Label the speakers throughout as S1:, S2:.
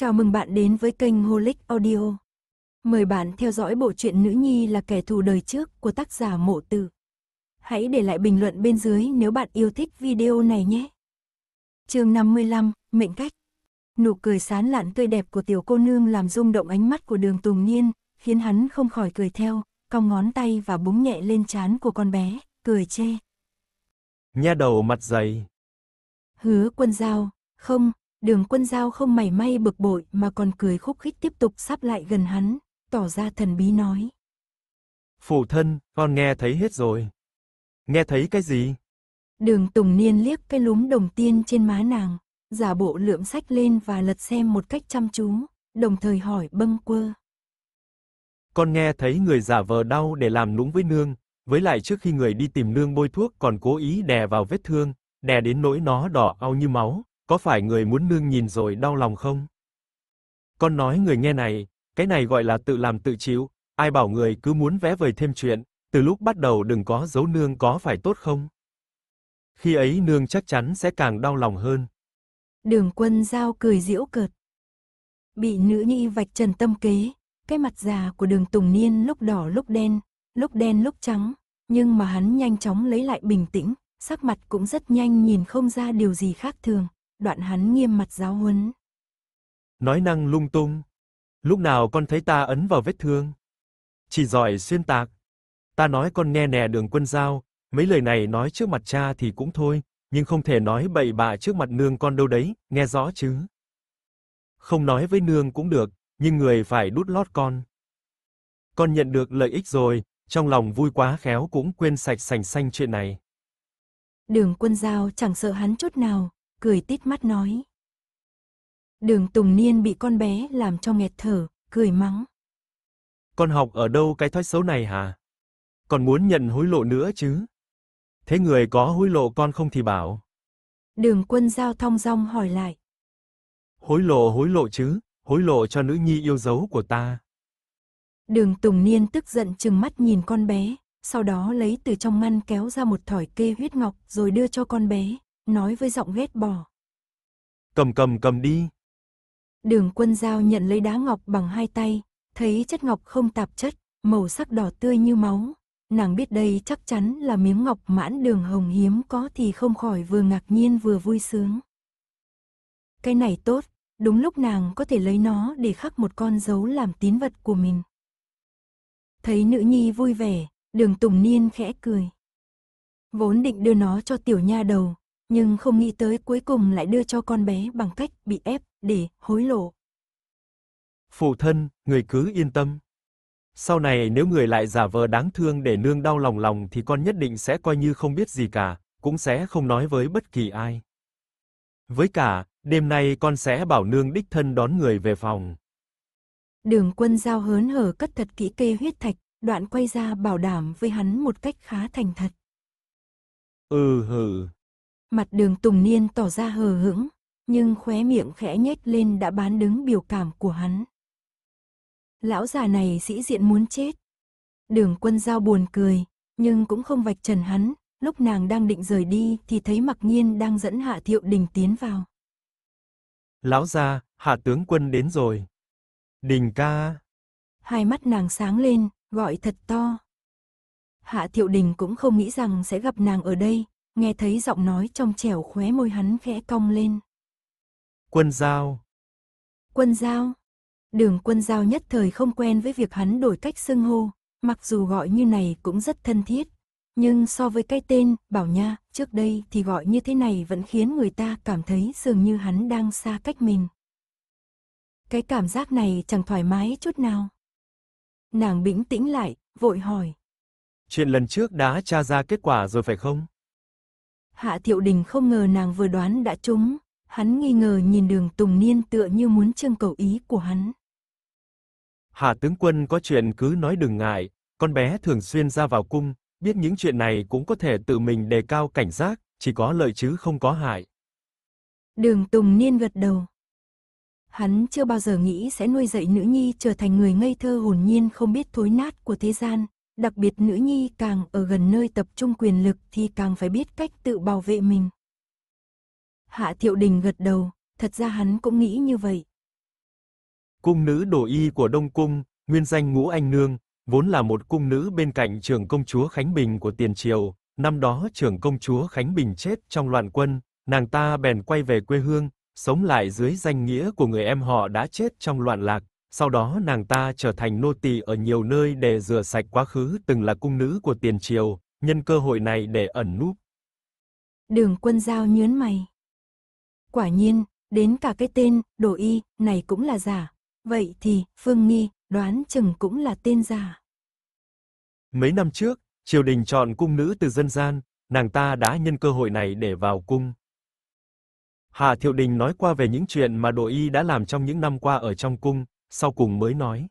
S1: Chào mừng bạn đến với kênh Holic Audio. Mời bạn theo dõi bộ truyện Nữ Nhi là kẻ thù đời trước của tác giả Mộ Tử. Hãy để lại bình luận bên dưới nếu bạn yêu thích video này nhé. Chương 55, mệnh cách. Nụ cười sán lạn tươi đẹp của tiểu cô nương làm rung động ánh mắt của Đường Tùng Niên, khiến hắn không khỏi cười theo, cong ngón tay và búng nhẹ lên trán của con bé, cười chê.
S2: Nha đầu mặt dày.
S1: Hứa Quân giao không, Đường quân giao không mảy may bực bội mà còn cười khúc khích tiếp tục sắp lại gần hắn, tỏ ra thần bí nói.
S2: Phụ thân, con nghe thấy hết rồi. Nghe thấy cái gì?
S1: Đường Tùng Niên liếc cái lúm đồng tiên trên má nàng, giả bộ lượm sách lên và lật xem một cách chăm chú, đồng thời hỏi bâng quơ.
S2: Con nghe thấy người giả vờ đau để làm nũng với nương, với lại trước khi người đi tìm nương bôi thuốc còn cố ý đè vào vết thương, đè đến nỗi nó đỏ ao như máu. Có phải người muốn nương nhìn rồi đau lòng không? Con nói người nghe này, cái này gọi là tự làm tự chịu, ai bảo người cứ muốn vẽ vời thêm chuyện, từ lúc bắt đầu đừng có giấu nương có phải tốt không? Khi ấy nương chắc chắn sẽ càng đau lòng hơn.
S1: Đường Quân giao cười diễu cợt. Bị nữ nhi vạch trần tâm kế, cái mặt già của Đường Tùng Niên lúc đỏ lúc đen, lúc đen lúc trắng, nhưng mà hắn nhanh chóng lấy lại bình tĩnh, sắc mặt cũng rất nhanh nhìn không ra điều gì khác thường đoạn hắn nghiêm mặt giáo huấn.
S2: Nói năng lung tung, lúc nào con thấy ta ấn vào vết thương, chỉ giỏi xuyên tạc. Ta nói con nghe nè Đường Quân Giao, mấy lời này nói trước mặt cha thì cũng thôi, nhưng không thể nói bậy bạ trước mặt nương con đâu đấy, nghe rõ chứ? Không nói với nương cũng được, nhưng người phải đút lót con. Con nhận được lợi ích rồi, trong lòng vui quá khéo cũng quên sạch sành sanh chuyện này.
S1: Đường Quân Giao chẳng sợ hắn chút nào, cười tít mắt nói. Đường Tùng Niên bị con bé làm cho nghẹt thở, cười mắng.
S2: Con học ở đâu cái thói xấu này hả? Còn muốn nhận hối lộ nữa chứ? Thế người có hối lộ con không thì bảo.
S1: Đường quân giao thong rong hỏi lại.
S2: Hối lộ hối lộ chứ, hối lộ cho nữ nhi yêu dấu của ta.
S1: Đường Tùng Niên tức giận chừng mắt nhìn con bé, sau đó lấy từ trong ngăn kéo ra một thỏi kê huyết ngọc rồi đưa cho con bé, nói với giọng ghét bỏ.
S2: Cầm cầm cầm đi.
S1: Đường quân giao nhận lấy đá ngọc bằng hai tay, thấy chất ngọc không tạp chất, màu sắc đỏ tươi như máu. Nàng biết đây chắc chắn là miếng ngọc mãn đường hồng hiếm có thì không khỏi vừa ngạc nhiên vừa vui sướng. Cái này tốt, đúng lúc nàng có thể lấy nó để khắc một con dấu làm tín vật của mình. Thấy nữ nhi vui vẻ, đường tùng niên khẽ cười. Vốn định đưa nó cho tiểu nha đầu, nhưng không nghĩ tới cuối cùng lại đưa cho con bé bằng cách bị ép để hối lộ.
S2: Phụ thân, người cứ yên tâm. Sau này nếu người lại giả vờ đáng thương để nương đau lòng lòng thì con nhất định sẽ coi như không biết gì cả, cũng sẽ không nói với bất kỳ ai. Với cả, đêm nay con sẽ bảo nương đích thân đón người về phòng.
S1: Đường quân giao hớn hở cất thật kỹ kê huyết thạch, đoạn quay ra bảo đảm với hắn một cách khá thành thật.
S2: Ừ hừ.
S1: Mặt đường Tùng Niên tỏ ra hờ hững, nhưng khóe miệng khẽ nhếch lên đã bán đứng biểu cảm của hắn. Lão già này sĩ diện muốn chết. Đường quân giao buồn cười, nhưng cũng không vạch trần hắn, lúc nàng đang định rời đi thì thấy mặc nhiên đang dẫn hạ thiệu đình tiến vào.
S2: Lão gia, hạ tướng quân đến rồi. Đình ca.
S1: Hai mắt nàng sáng lên, gọi thật to. Hạ thiệu đình cũng không nghĩ rằng sẽ gặp nàng ở đây, nghe thấy giọng nói trong trẻo khóe môi hắn khẽ cong lên.
S2: Quân giao.
S1: Quân giao. Đường quân giao nhất thời không quen với việc hắn đổi cách xưng hô, mặc dù gọi như này cũng rất thân thiết. Nhưng so với cái tên, bảo nha, trước đây thì gọi như thế này vẫn khiến người ta cảm thấy dường như hắn đang xa cách mình. Cái cảm giác này chẳng thoải mái chút nào. Nàng bĩnh tĩnh lại, vội hỏi.
S2: Chuyện lần trước đã tra ra kết quả rồi phải không?
S1: Hạ Thiệu Đình không ngờ nàng vừa đoán đã trúng, hắn nghi ngờ nhìn đường Tùng Niên tựa như muốn trưng cầu ý của hắn.
S2: Hạ tướng quân có chuyện cứ nói đừng ngại, con bé thường xuyên ra vào cung, biết những chuyện này cũng có thể tự mình đề cao cảnh giác, chỉ có lợi chứ không có hại.
S1: Đường Tùng Niên gật đầu. Hắn chưa bao giờ nghĩ sẽ nuôi dạy nữ nhi trở thành người ngây thơ hồn nhiên không biết thối nát của thế gian, Đặc biệt nữ nhi càng ở gần nơi tập trung quyền lực thì càng phải biết cách tự bảo vệ mình. Hạ Thiệu Đình gật đầu, thật ra hắn cũng nghĩ như vậy.
S2: Cung nữ đồ y của Đông Cung, nguyên danh Ngũ Anh Nương, vốn là một cung nữ bên cạnh trường công chúa Khánh Bình của tiền triều. Năm đó trường công chúa Khánh Bình chết trong loạn quân, nàng ta bèn quay về quê hương, sống lại dưới danh nghĩa của người em họ đã chết trong loạn lạc, sau đó nàng ta trở thành nô tỳ ở nhiều nơi để rửa sạch quá khứ từng là cung nữ của tiền triều, nhân cơ hội này để ẩn núp.
S1: Đường quân giao nhớn mày. Quả nhiên, đến cả cái tên, đồ y, này cũng là giả. Vậy thì, Phương Nghi, đoán chừng cũng là tên giả.
S2: Mấy năm trước, triều đình chọn cung nữ từ dân gian, nàng ta đã nhân cơ hội này để vào cung. Hạ Thiệu Đình nói qua về những chuyện mà Đỗ Y đã làm trong những năm qua ở trong cung, sau cùng mới nói.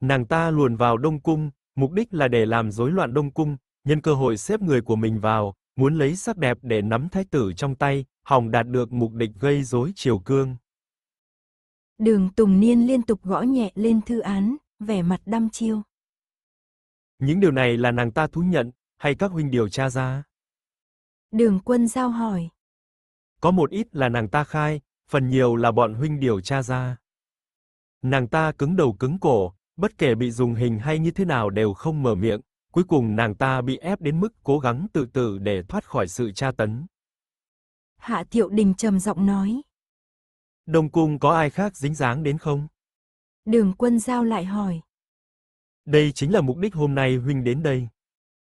S2: Nàng ta luồn vào Đông cung, mục đích là để làm rối loạn Đông cung, nhân cơ hội xếp người của mình vào, muốn lấy sắc đẹp để nắm thái tử trong tay, hòng đạt được mục đích gây rối triều cương.
S1: Đường Tùng Niên liên tục gõ nhẹ lên thư án, vẻ mặt đăm chiêu.
S2: Những điều này là nàng ta thú nhận, hay các huynh điều tra ra?
S1: Đường quân giao hỏi.
S2: Có một ít là nàng ta khai, phần nhiều là bọn huynh điều tra ra. Nàng ta cứng đầu cứng cổ, bất kể bị dùng hình hay như thế nào đều không mở miệng, cuối cùng nàng ta bị ép đến mức cố gắng tự tử để thoát khỏi sự tra tấn.
S1: Hạ Thiệu Đình trầm giọng nói.
S2: Đông cung có ai khác dính dáng đến không?
S1: Đường quân giao lại hỏi.
S2: Đây chính là mục đích hôm nay huynh đến đây.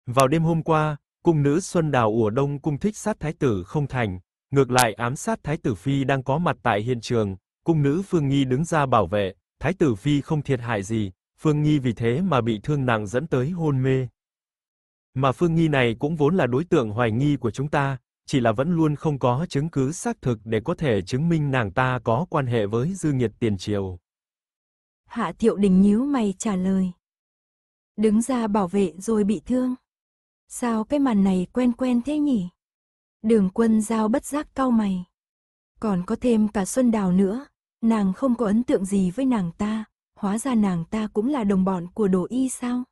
S2: Vào đêm hôm qua, cung nữ Xuân Đào ủa đông cung thích sát thái tử không thành, ngược lại ám sát thái tử phi đang có mặt tại hiện trường, cung nữ Phương Nghi đứng ra bảo vệ, Thái tử Phi không thiệt hại gì, Phương Nghi vì thế mà bị thương nặng dẫn tới hôn mê. Mà Phương Nghi này cũng vốn là đối tượng hoài nghi của chúng ta, chỉ là vẫn luôn không có chứng cứ xác thực để có thể chứng minh nàng ta có quan hệ với Dư Nghiệt tiền triều.
S1: Hạ Thiệu Đình nhíu mày trả lời. Đứng ra bảo vệ rồi bị thương. Sao cái màn này quen quen thế nhỉ? Đường quân giao bất giác cau mày. Còn có thêm cả Xuân Đào nữa, Nàng không có ấn tượng gì với nàng ta, hóa ra nàng ta cũng là đồng bọn của đồ y sao?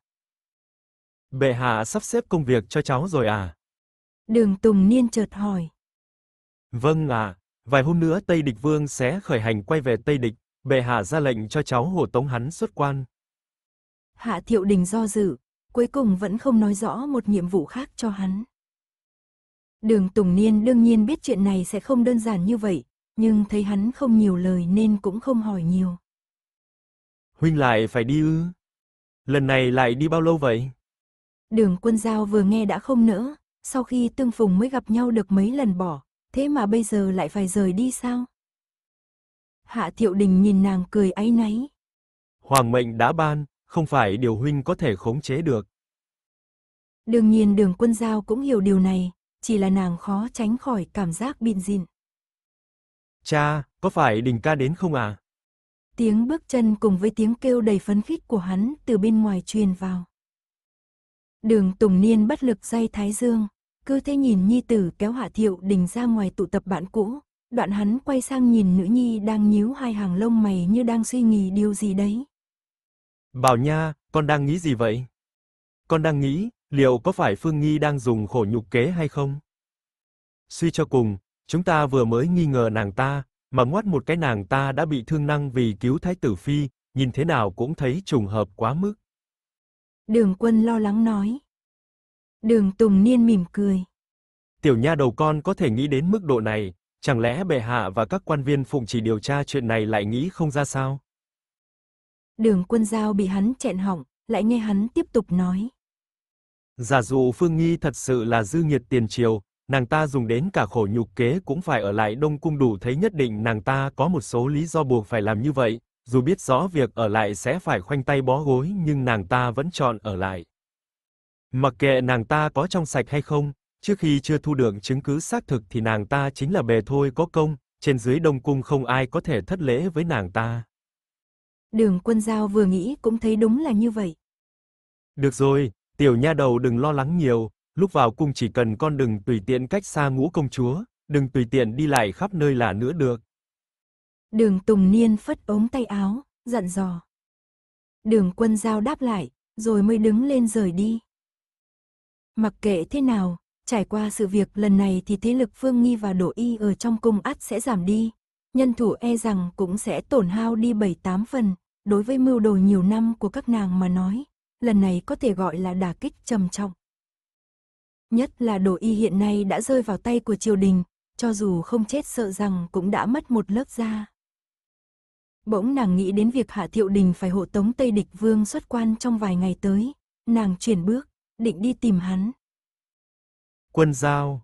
S2: Bệ hạ sắp xếp công việc cho cháu rồi à?
S1: Đường Tùng Niên chợt hỏi.
S2: Vâng ạ, à, vài hôm nữa Tây Địch Vương sẽ khởi hành quay về Tây Địch, bệ hạ ra lệnh cho cháu hộ tống hắn xuất quan.
S1: Hạ Thiệu Đình do dự, cuối cùng vẫn không nói rõ một nhiệm vụ khác cho hắn. Đường Tùng Niên đương nhiên biết chuyện này sẽ không đơn giản như vậy, nhưng thấy hắn không nhiều lời nên cũng không hỏi nhiều.
S2: Huynh lại phải đi ư? Lần này lại đi bao lâu vậy?
S1: Đường quân giao vừa nghe đã không nỡ, sau khi tương phùng mới gặp nhau được mấy lần bỏ, thế mà bây giờ lại phải rời đi sao? Hạ thiệu đình nhìn nàng cười áy náy.
S2: Hoàng mệnh đã ban, không phải điều huynh có thể khống chế được.
S1: Đương nhiên đường quân giao cũng hiểu điều này, chỉ là nàng khó tránh khỏi cảm giác bình dịn.
S2: Cha, có phải Đình ca đến không à?
S1: Tiếng bước chân cùng với tiếng kêu đầy phấn khích của hắn từ bên ngoài truyền vào. Đường Tùng Niên bất lực dây thái dương, cứ thế nhìn Nhi Tử kéo Hạ Thiệu Đình ra ngoài tụ tập bạn cũ. Đoạn hắn quay sang nhìn nữ nhi đang nhíu hai hàng lông mày như đang suy nghĩ điều gì đấy.
S2: Bảo nha, con đang nghĩ gì vậy? Con đang nghĩ, liệu có phải Phương Nhi đang dùng khổ nhục kế hay không? Suy cho cùng, chúng ta vừa mới nghi ngờ nàng ta, mà ngoắt một cái nàng ta đã bị thương năng vì cứu thái tử phi, nhìn thế nào cũng thấy trùng hợp quá mức.
S1: Đường quân lo lắng nói. Đường Tùng Niên mỉm cười.
S2: Tiểu nha đầu con có thể nghĩ đến mức độ này, chẳng lẽ bệ hạ và các quan viên phụng chỉ điều tra chuyện này lại nghĩ không ra sao?
S1: Đường quân giao bị hắn chẹn họng, lại nghe hắn tiếp tục nói.
S2: Giả dụ Phương Nghi thật sự là dư nghiệt tiền triều, nàng ta dùng đến cả khổ nhục kế cũng phải ở lại Đông Cung đủ thấy nhất định nàng ta có một số lý do buộc phải làm như vậy, dù biết rõ việc ở lại sẽ phải khoanh tay bó gối nhưng nàng ta vẫn chọn ở lại. Mặc kệ nàng ta có trong sạch hay không, trước khi chưa thu được chứng cứ xác thực thì nàng ta chính là bề thôi có công, trên dưới Đông Cung không ai có thể thất lễ với nàng ta.
S1: Đường quân giao vừa nghĩ cũng thấy đúng là như vậy.
S2: Được rồi, tiểu nha đầu đừng lo lắng nhiều, lúc vào cung chỉ cần con đừng tùy tiện cách xa ngũ công chúa, đừng tùy tiện đi lại khắp nơi là nữa được.
S1: Đường Tùng Niên phất ống tay áo, dặn dò. Đường quân giao đáp lại, rồi mới đứng lên rời đi. Mặc kệ thế nào, trải qua sự việc lần này thì thế lực Phương Nghi và Đỗ Y ở trong cung ắt sẽ giảm đi. Nhân thủ e rằng cũng sẽ tổn hao đi 7-8 phần, đối với mưu đồ nhiều năm của các nàng mà nói. Lần này có thể gọi là đả kích trầm trọng. Nhất là đồ y hiện nay đã rơi vào tay của triều đình, cho dù không chết sợ rằng cũng đã mất một lớp da. Bỗng nàng nghĩ đến việc Hạ Thiệu Đình phải hộ tống Tây Địch Vương xuất quan trong vài ngày tới, nàng chuyển bước, định đi tìm hắn.
S2: Quân giao.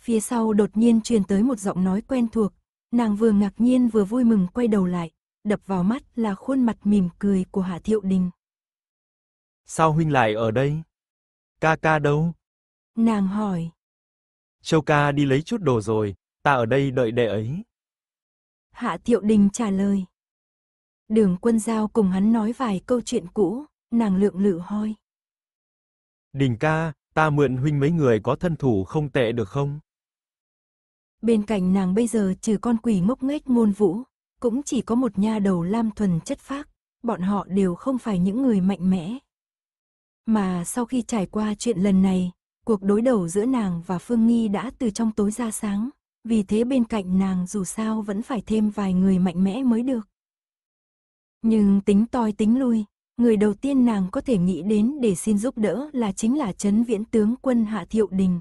S1: Phía sau đột nhiên truyền tới một giọng nói quen thuộc, nàng vừa ngạc nhiên vừa vui mừng quay đầu lại, đập vào mắt là khuôn mặt mỉm cười của Hạ Thiệu Đình.
S2: Sao huynh lại ở đây? Ca ca đâu?
S1: Nàng hỏi.
S2: Châu ca đi lấy chút đồ rồi, ta ở đây đợi đệ ấy.
S1: Hạ Thiệu Đình trả lời. Đường quân giao cùng hắn nói vài câu chuyện cũ, nàng lượng lự hoi.
S2: Đình ca, ta mượn huynh mấy người có thân thủ không tệ được không?
S1: Bên cạnh nàng bây giờ trừ con quỷ mốc nghếch môn vũ, cũng chỉ có một nha đầu lam thuần chất phác, bọn họ đều không phải những người mạnh mẽ. Mà sau khi trải qua chuyện lần này, Cuộc đối đầu giữa nàng và Phương Nghi đã từ trong tối ra sáng, vì thế bên cạnh nàng dù sao vẫn phải thêm vài người mạnh mẽ mới được. Nhưng tính toi tính lui, người đầu tiên nàng có thể nghĩ đến để xin giúp đỡ là chính là chấn viễn tướng quân Hạ Thiệu Đình.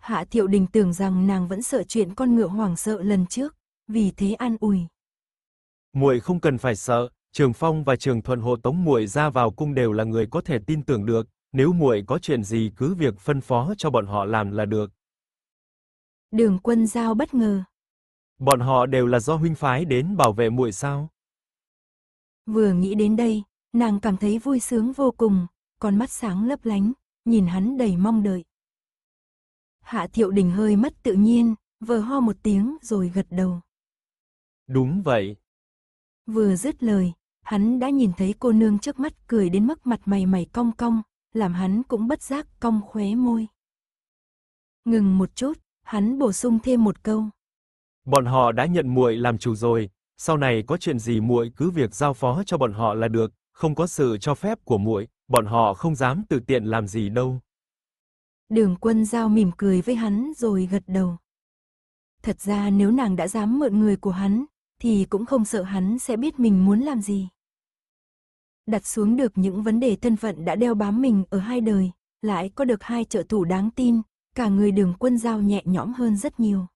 S1: Hạ Thiệu Đình tưởng rằng nàng vẫn sợ chuyện con ngựa hoảng sợ lần trước, vì thế an ủi.
S2: Muội không cần phải sợ, Trường Phong và Trường Thuận hộ tống muội ra vào cung đều là người có thể tin tưởng được, nếu muội có chuyện gì cứ việc phân phó cho bọn họ làm là được.
S1: Đường Quân Giao bất ngờ.
S2: Bọn họ đều là do huynh phái đến bảo vệ muội sao?
S1: Vừa nghĩ đến đây, nàng cảm thấy vui sướng vô cùng, con mắt sáng lấp lánh, nhìn hắn đầy mong đợi. Hạ Thiệu Đình hơi mất tự nhiên, vờ ho một tiếng rồi gật đầu.
S2: Đúng vậy.
S1: Vừa dứt lời, hắn đã nhìn thấy cô nương trước mắt cười đến mức mặt mày mày cong cong, làm hắn cũng bất giác cong khóe môi. Ngừng một chút, hắn bổ sung thêm một câu.
S2: Bọn họ đã nhận muội làm chủ rồi, sau này có chuyện gì muội cứ việc giao phó cho bọn họ là được, không có sự cho phép của muội, bọn họ không dám tự tiện làm gì đâu.
S1: Đường Quân giao mỉm cười với hắn rồi gật đầu. Thật ra nếu nàng đã dám mượn người của hắn, thì cũng không sợ hắn sẽ biết mình muốn làm gì đặt xuống được những vấn đề thân phận đã đeo bám mình ở hai đời, lại có được hai trợ thủ đáng tin, cả người đường quân giao nhẹ nhõm hơn rất nhiều.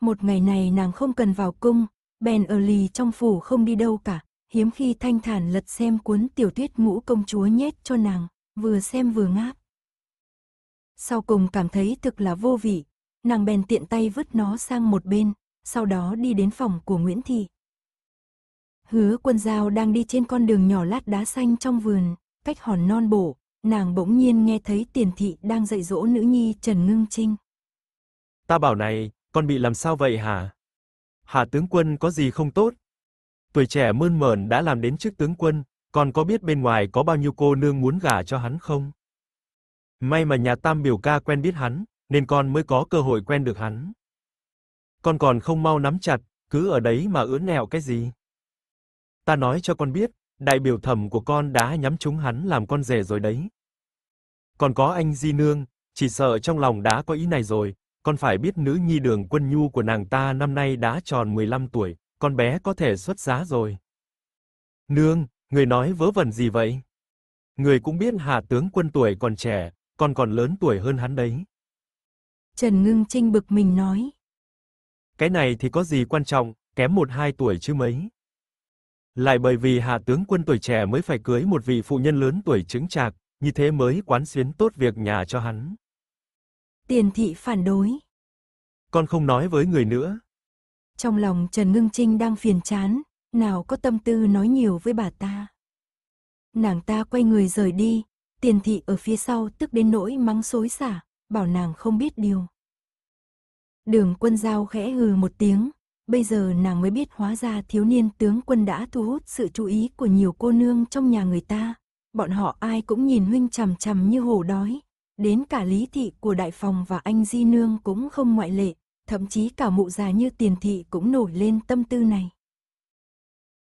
S1: Một ngày này nàng không cần vào cung, bèn ở lì trong phủ không đi đâu cả, hiếm khi thanh thản lật xem cuốn tiểu thuyết ngũ công chúa nhét cho nàng, vừa xem vừa ngáp. Sau cùng cảm thấy thực là vô vị, nàng bèn tiện tay vứt nó sang một bên, sau đó đi đến phòng của Nguyễn Thị. Hứa quân dao đang đi trên con đường nhỏ lát đá xanh trong vườn, cách hòn non bổ, nàng bỗng nhiên nghe thấy tiền thị đang dạy dỗ nữ nhi Trần Ngưng Trinh.
S2: Ta bảo này, con bị làm sao vậy hả? Hà tướng quân có gì không tốt? Tuổi trẻ mơn mờn đã làm đến trước tướng quân, còn có biết bên ngoài có bao nhiêu cô nương muốn gả cho hắn không? May mà nhà Tam biểu ca quen biết hắn, nên con mới có cơ hội quen được hắn. Con còn không mau nắm chặt, cứ ở đấy mà ưỡn nẹo cái gì? Ta nói cho con biết, đại biểu thẩm của con đã nhắm trúng hắn làm con rể rồi đấy. Còn có anh Di Nương, chỉ sợ trong lòng đã có ý này rồi, con phải biết nữ nhi Đường Quân Nhu của nàng ta năm nay đã tròn 15 tuổi, con bé có thể xuất giá rồi. Nương, người nói vớ vẩn gì vậy? Người cũng biết Hà tướng quân tuổi còn trẻ, con còn lớn tuổi hơn hắn đấy.
S1: Trần Ngưng Trinh bực mình nói.
S2: Cái này thì có gì quan trọng, kém một hai tuổi chứ mấy. Lại bởi vì hạ tướng quân tuổi trẻ mới phải cưới một vị phụ nhân lớn tuổi chứng chạc, như thế mới quán xuyến tốt việc nhà cho hắn.
S1: Tiền thị phản đối.
S2: Con không nói với người nữa.
S1: Trong lòng Trần Ngưng Trinh đang phiền chán, nào có tâm tư nói nhiều với bà ta. Nàng ta quay người rời đi, tiền thị ở phía sau tức đến nỗi mắng xối xả, bảo nàng không biết điều. Đường quân giao khẽ hừ một tiếng, bây giờ nàng mới biết hóa ra thiếu niên tướng quân đã thu hút sự chú ý của nhiều cô nương trong nhà người ta. Bọn họ ai cũng nhìn huynh chằm chằm như hổ đói. Đến cả lý thị của đại phòng và anh di nương cũng không ngoại lệ, thậm chí cả mụ già như tiền thị cũng nổi lên tâm tư này.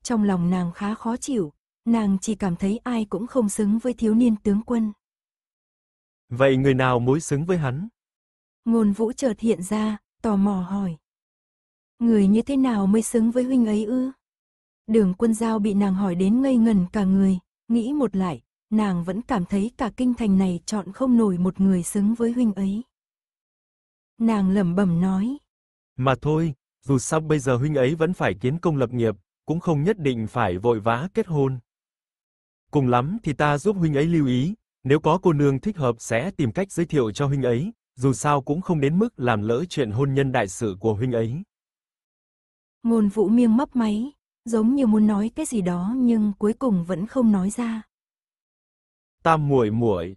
S1: Trong lòng nàng khá khó chịu, nàng chỉ cảm thấy ai cũng không xứng với thiếu niên tướng quân.
S2: Vậy người nào mối xứng với hắn?
S1: Ngôn vũ chợt hiện ra, tò mò hỏi. Người như thế nào mới xứng với huynh ấy ư? Đường quân giao bị nàng hỏi đến ngây ngần cả người, nghĩ một lại, nàng vẫn cảm thấy cả kinh thành này chọn không nổi một người xứng với huynh ấy. Nàng lẩm bẩm nói.
S2: Mà thôi, dù sao bây giờ huynh ấy vẫn phải kiến công lập nghiệp, cũng không nhất định phải vội vã kết hôn. Cùng lắm thì ta giúp huynh ấy lưu ý, nếu có cô nương thích hợp sẽ tìm cách giới thiệu cho huynh ấy, dù sao cũng không đến mức làm lỡ chuyện hôn nhân đại sự của huynh ấy.
S1: Ngôn vũ miêng mấp máy, giống như muốn nói cái gì đó nhưng cuối cùng vẫn không nói ra.
S2: Tam muội muội.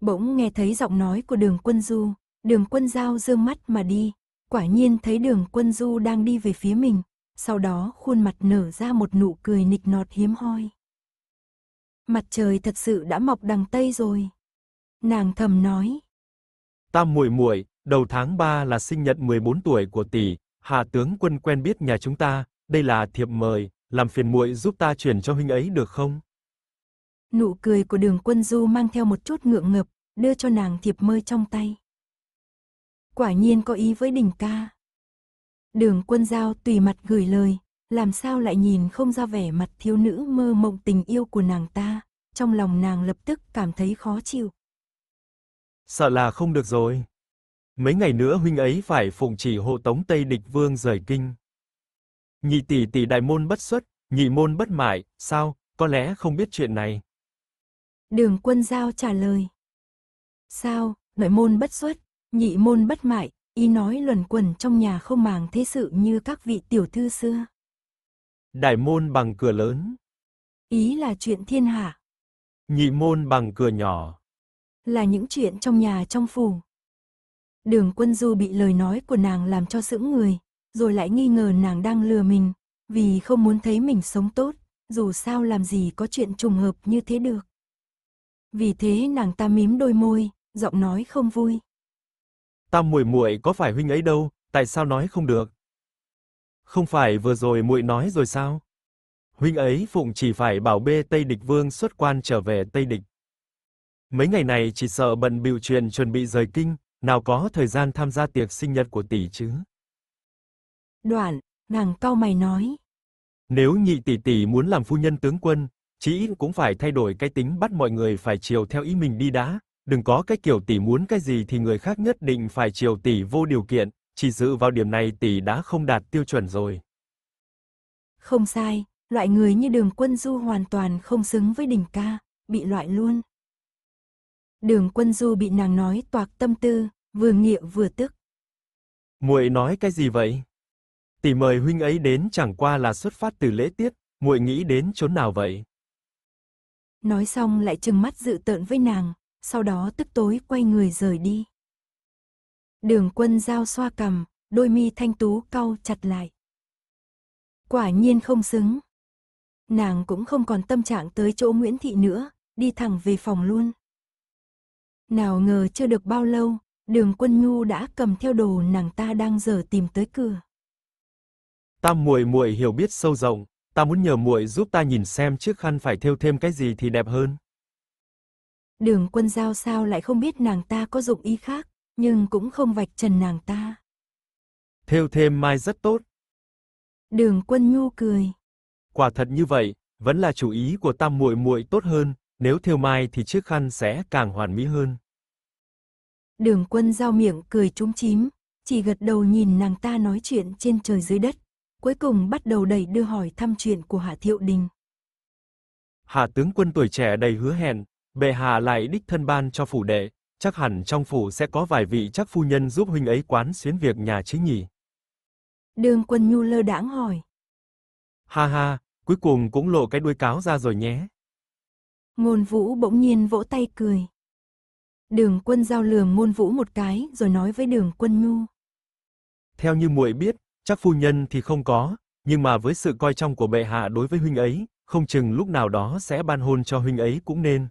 S1: Bỗng nghe thấy giọng nói của Đường Quân Du, Đường Quân Giao dương mắt mà đi, quả nhiên thấy Đường Quân Du đang đi về phía mình, sau đó khuôn mặt nở ra một nụ cười nịch nọt hiếm hoi. Mặt trời thật sự đã mọc đằng tây rồi. Nàng thầm nói.
S2: Tam muội muội, đầu tháng 3 là sinh nhật 14 tuổi của tỷ, Hạ tướng quân quen biết nhà chúng ta, đây là thiệp mời, làm phiền muội giúp ta chuyển cho huynh ấy được không?
S1: Nụ cười của Đường Quân Du mang theo một chút ngượng ngập, đưa cho nàng thiệp mời trong tay. Quả nhiên có ý với Đình ca. Đường Quân Giao tùy mặt gửi lời, làm sao lại nhìn không ra vẻ mặt thiếu nữ mơ mộng tình yêu của nàng ta, trong lòng nàng lập tức cảm thấy khó chịu.
S2: Sợ là không được rồi. Mấy ngày nữa huynh ấy phải phụng chỉ hộ tống Tây Địch Vương rời kinh. Nhị tỷ tỷ đại môn bất xuất, nhị môn bất mại, sao, có lẽ không biết chuyện này.
S1: Đường quân giao trả lời. Sao, nội môn bất xuất, nhị môn bất mại, ý nói luẩn quẩn trong nhà không màng thế sự như các vị tiểu thư xưa.
S2: Đại môn bằng cửa lớn.
S1: Ý là chuyện thiên hạ.
S2: Nhị môn bằng cửa nhỏ.
S1: Là những chuyện trong nhà trong phủ. Đường quân du bị lời nói của nàng làm cho sững người, rồi lại nghi ngờ nàng đang lừa mình, vì không muốn thấy mình sống tốt, dù sao làm gì có chuyện trùng hợp như thế được. Vì thế nàng ta mím đôi môi, giọng nói không vui.
S2: Ta muội muội có phải huynh ấy đâu, tại sao nói không được? Không phải vừa rồi muội nói rồi sao? Huynh ấy phụng chỉ phải bảo bê Tây Địch Vương xuất quan trở về Tây Địch. Mấy ngày này chỉ sợ bận bịu chuyện chuẩn bị rời kinh, nào có thời gian tham gia tiệc sinh nhật của tỷ chứ.
S1: Đoạn, nàng cau mày nói.
S2: Nếu nhị tỷ tỷ muốn làm phu nhân tướng quân, chí cũng phải thay đổi cái tính bắt mọi người phải chiều theo ý mình đi đã, đừng có cái kiểu tỷ muốn cái gì thì người khác nhất định phải chiều tỷ vô điều kiện, chỉ dự vào điểm này tỷ đã không đạt tiêu chuẩn rồi.
S1: Không sai, loại người như Đường Quân Du hoàn toàn không xứng với đỉnh ca, bị loại luôn. Đường quân du bị nàng nói toạc tâm tư, vừa nghĩa vừa tức.
S2: Muội nói cái gì vậy? Tỷ mời huynh ấy đến chẳng qua là xuất phát từ lễ tiết, muội nghĩ đến chốn nào vậy?
S1: Nói xong lại trừng mắt dự tợn với nàng, sau đó tức tối quay người rời đi. Đường quân giao xoa cầm, đôi mi thanh tú cau chặt lại. Quả nhiên không xứng. Nàng cũng không còn tâm trạng tới chỗ Nguyễn Thị nữa, đi thẳng về phòng luôn. Nào ngờ chưa được bao lâu, đường quân nhu đã cầm theo đồ nàng ta đang giờ tìm tới cửa.
S2: Tam muội muội hiểu biết sâu rộng, ta muốn nhờ muội giúp ta nhìn xem chiếc khăn phải thêu thêm cái gì thì đẹp hơn.
S1: Đường quân giao sao lại không biết nàng ta có dụng ý khác, nhưng cũng không vạch trần nàng ta.
S2: Thêu thêm mai rất tốt.
S1: Đường quân nhu cười.
S2: Quả thật như vậy, vẫn là chủ ý của tam muội muội tốt hơn, nếu thêu mai thì chiếc khăn sẽ càng hoàn mỹ hơn.
S1: Đường quân giao miệng cười trúng chím, chỉ gật đầu nhìn nàng ta nói chuyện trên trời dưới đất. Cuối cùng bắt đầu đẩy đưa hỏi thăm chuyện của Hạ Thiệu Đình.
S2: Hạ tướng quân tuổi trẻ đầy hứa hẹn, bệ hạ lại đích thân ban cho phủ đệ, chắc hẳn trong phủ sẽ có vài vị chắc phu nhân giúp huynh ấy quán xuyến việc nhà chính nhỉ.
S1: Đường quân nhu lơ đãng hỏi.
S2: Ha ha, cuối cùng cũng lộ cái đuôi cáo ra rồi nhé.
S1: Ngôn vũ bỗng nhiên vỗ tay cười. Đường quân giao lườm ngôn vũ một cái rồi nói với đường quân nhu.
S2: Theo như muội biết, chắc phu nhân thì không có, nhưng mà với sự coi trọng của bệ hạ đối với huynh ấy, không chừng lúc nào đó sẽ ban hôn cho huynh ấy cũng nên.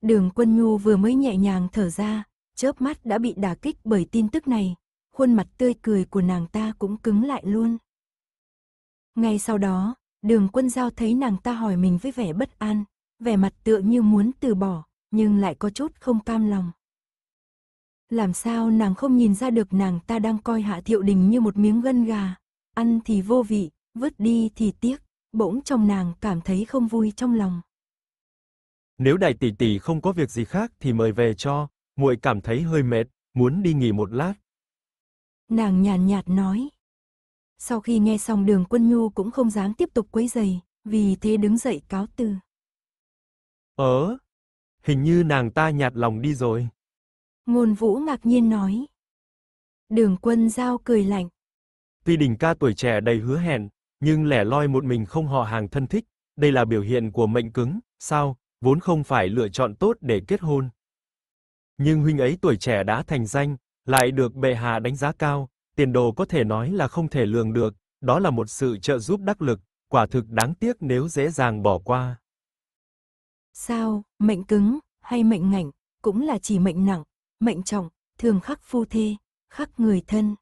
S1: Đường quân nhu vừa mới nhẹ nhàng thở ra, chớp mắt đã bị đả kích bởi tin tức này, khuôn mặt tươi cười của nàng ta cũng cứng lại luôn. Ngay sau đó, đường quân giao thấy nàng ta hỏi mình với vẻ bất an, vẻ mặt tựa như muốn từ bỏ, nhưng lại có chút không cam lòng. Làm sao nàng không nhìn ra được nàng ta đang coi Hạ Thiệu Đình như một miếng gân gà, ăn thì vô vị, vứt đi thì tiếc, bỗng trong nàng cảm thấy không vui trong lòng.
S2: Nếu đại tỷ tỷ không có việc gì khác thì mời về cho, muội cảm thấy hơi mệt, muốn đi nghỉ một lát.
S1: Nàng nhàn nhạt, nhạt nói. Sau khi nghe xong đường quân nhu cũng không dám tiếp tục quấy giày, vì thế đứng dậy cáo từ.
S2: Ờ, Hình như nàng ta nhạt lòng đi rồi.
S1: Ngôn vũ ngạc nhiên nói. Đường quân giao cười lạnh.
S2: Tuy đình ca tuổi trẻ đầy hứa hẹn, nhưng lẻ loi một mình không họ hàng thân thích, đây là biểu hiện của mệnh cứng, sao, vốn không phải lựa chọn tốt để kết hôn. Nhưng huynh ấy tuổi trẻ đã thành danh, lại được bệ hạ đánh giá cao, tiền đồ có thể nói là không thể lường được, đó là một sự trợ giúp đắc lực, quả thực đáng tiếc nếu dễ dàng bỏ qua.
S1: Sao, mệnh cứng, hay mệnh ngạnh cũng là chỉ mệnh nặng, mệnh trọng, thường khắc phu thê, khắc người thân.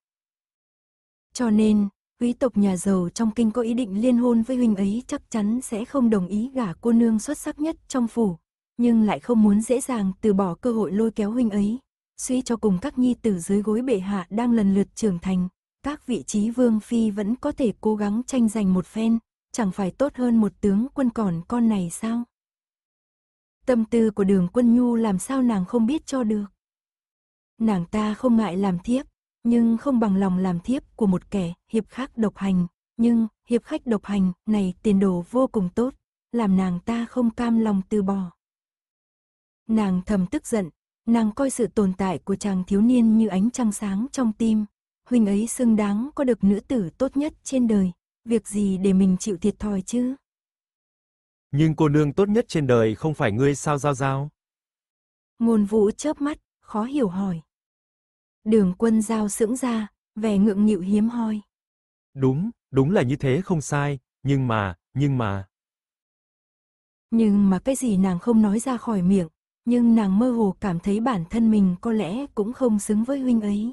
S1: Cho nên, quý tộc nhà giàu trong kinh có ý định liên hôn với huynh ấy chắc chắn sẽ không đồng ý gả cô nương xuất sắc nhất trong phủ, nhưng lại không muốn dễ dàng từ bỏ cơ hội lôi kéo huynh ấy. Suy cho cùng các nhi tử dưới gối bệ hạ đang lần lượt trưởng thành, các vị trí vương phi vẫn có thể cố gắng tranh giành một phen, chẳng phải tốt hơn một tướng quân còn con này sao? Tâm tư của đường quân nhu làm sao nàng không biết cho được. Nàng ta không ngại làm thiếp, nhưng không bằng lòng làm thiếp của một kẻ hiệp khác độc hành. Nhưng hiệp khách độc hành này tiền đồ vô cùng tốt, làm nàng ta không cam lòng từ bỏ. Nàng thầm tức giận, nàng coi sự tồn tại của chàng thiếu niên như ánh trăng sáng trong tim. Huynh ấy xứng đáng có được nữ tử tốt nhất trên đời, việc gì để mình chịu thiệt thòi chứ?
S2: Nhưng cô nương tốt nhất trên đời không phải ngươi sao giao giao?
S1: Ngôn vũ chớp mắt, khó hiểu hỏi. Đường quân giao sững ra, vẻ ngượng nghịu hiếm hoi.
S2: Đúng, đúng là như thế không sai, nhưng mà, nhưng mà.
S1: Nhưng mà cái gì nàng không nói ra khỏi miệng, nhưng nàng mơ hồ cảm thấy bản thân mình có lẽ cũng không xứng với huynh ấy.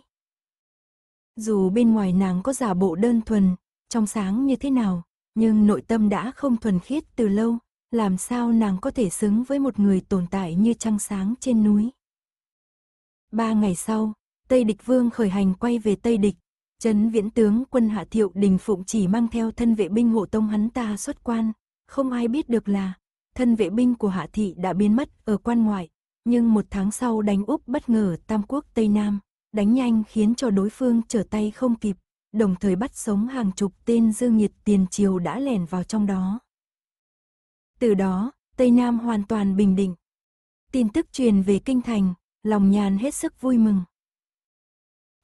S1: Dù bên ngoài nàng có giả bộ đơn thuần, trong sáng như thế nào, nhưng nội tâm đã không thuần khiết từ lâu, làm sao nàng có thể xứng với một người tồn tại như trăng sáng trên núi. Ba ngày sau, Tây Địch Vương khởi hành quay về Tây Địch, Trấn viễn tướng quân Hạ Thiệu Đình Phụng chỉ mang theo thân vệ binh hộ tông hắn ta xuất quan, không ai biết được là thân vệ binh của Hạ Thị đã biến mất ở quan ngoại, nhưng một tháng sau đánh úp bất ngờ Tam Quốc Tây Nam, đánh nhanh khiến cho đối phương trở tay không kịp, đồng thời bắt sống hàng chục tên dương nhiệt tiền triều đã lẻn vào trong đó. Từ đó, Tây Nam hoàn toàn bình định. Tin tức truyền về kinh thành, lòng nhàn hết sức vui mừng.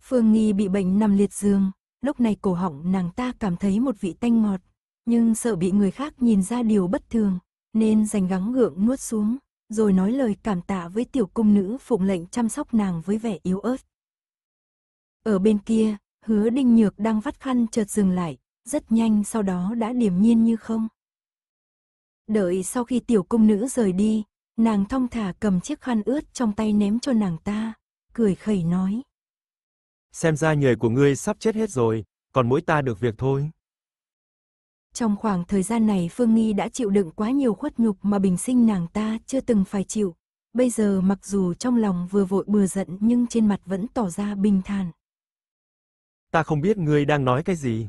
S1: Phương Nghi bị bệnh nằm liệt giường, lúc này cổ họng nàng ta cảm thấy một vị tanh ngọt, nhưng sợ bị người khác nhìn ra điều bất thường, nên dành gắng gượng nuốt xuống, rồi nói lời cảm tạ với tiểu cung nữ phụng lệnh chăm sóc nàng với vẻ yếu ớt. Ở bên kia, hứa đinh nhược đang vắt khăn chợt dừng lại, rất nhanh sau đó đã điềm nhiên như không. Đợi sau khi tiểu cung nữ rời đi, nàng thong thả cầm chiếc khăn ướt trong tay ném cho nàng ta, cười khẩy nói.
S2: Xem ra nhời của ngươi sắp chết hết rồi, còn mỗi ta được việc thôi.
S1: Trong khoảng thời gian này Phương Nghi đã chịu đựng quá nhiều khuất nhục mà bình sinh nàng ta chưa từng phải chịu. Bây giờ mặc dù trong lòng vừa vội bừa giận nhưng trên mặt vẫn tỏ ra bình thản.
S2: Ta không biết ngươi đang nói cái gì.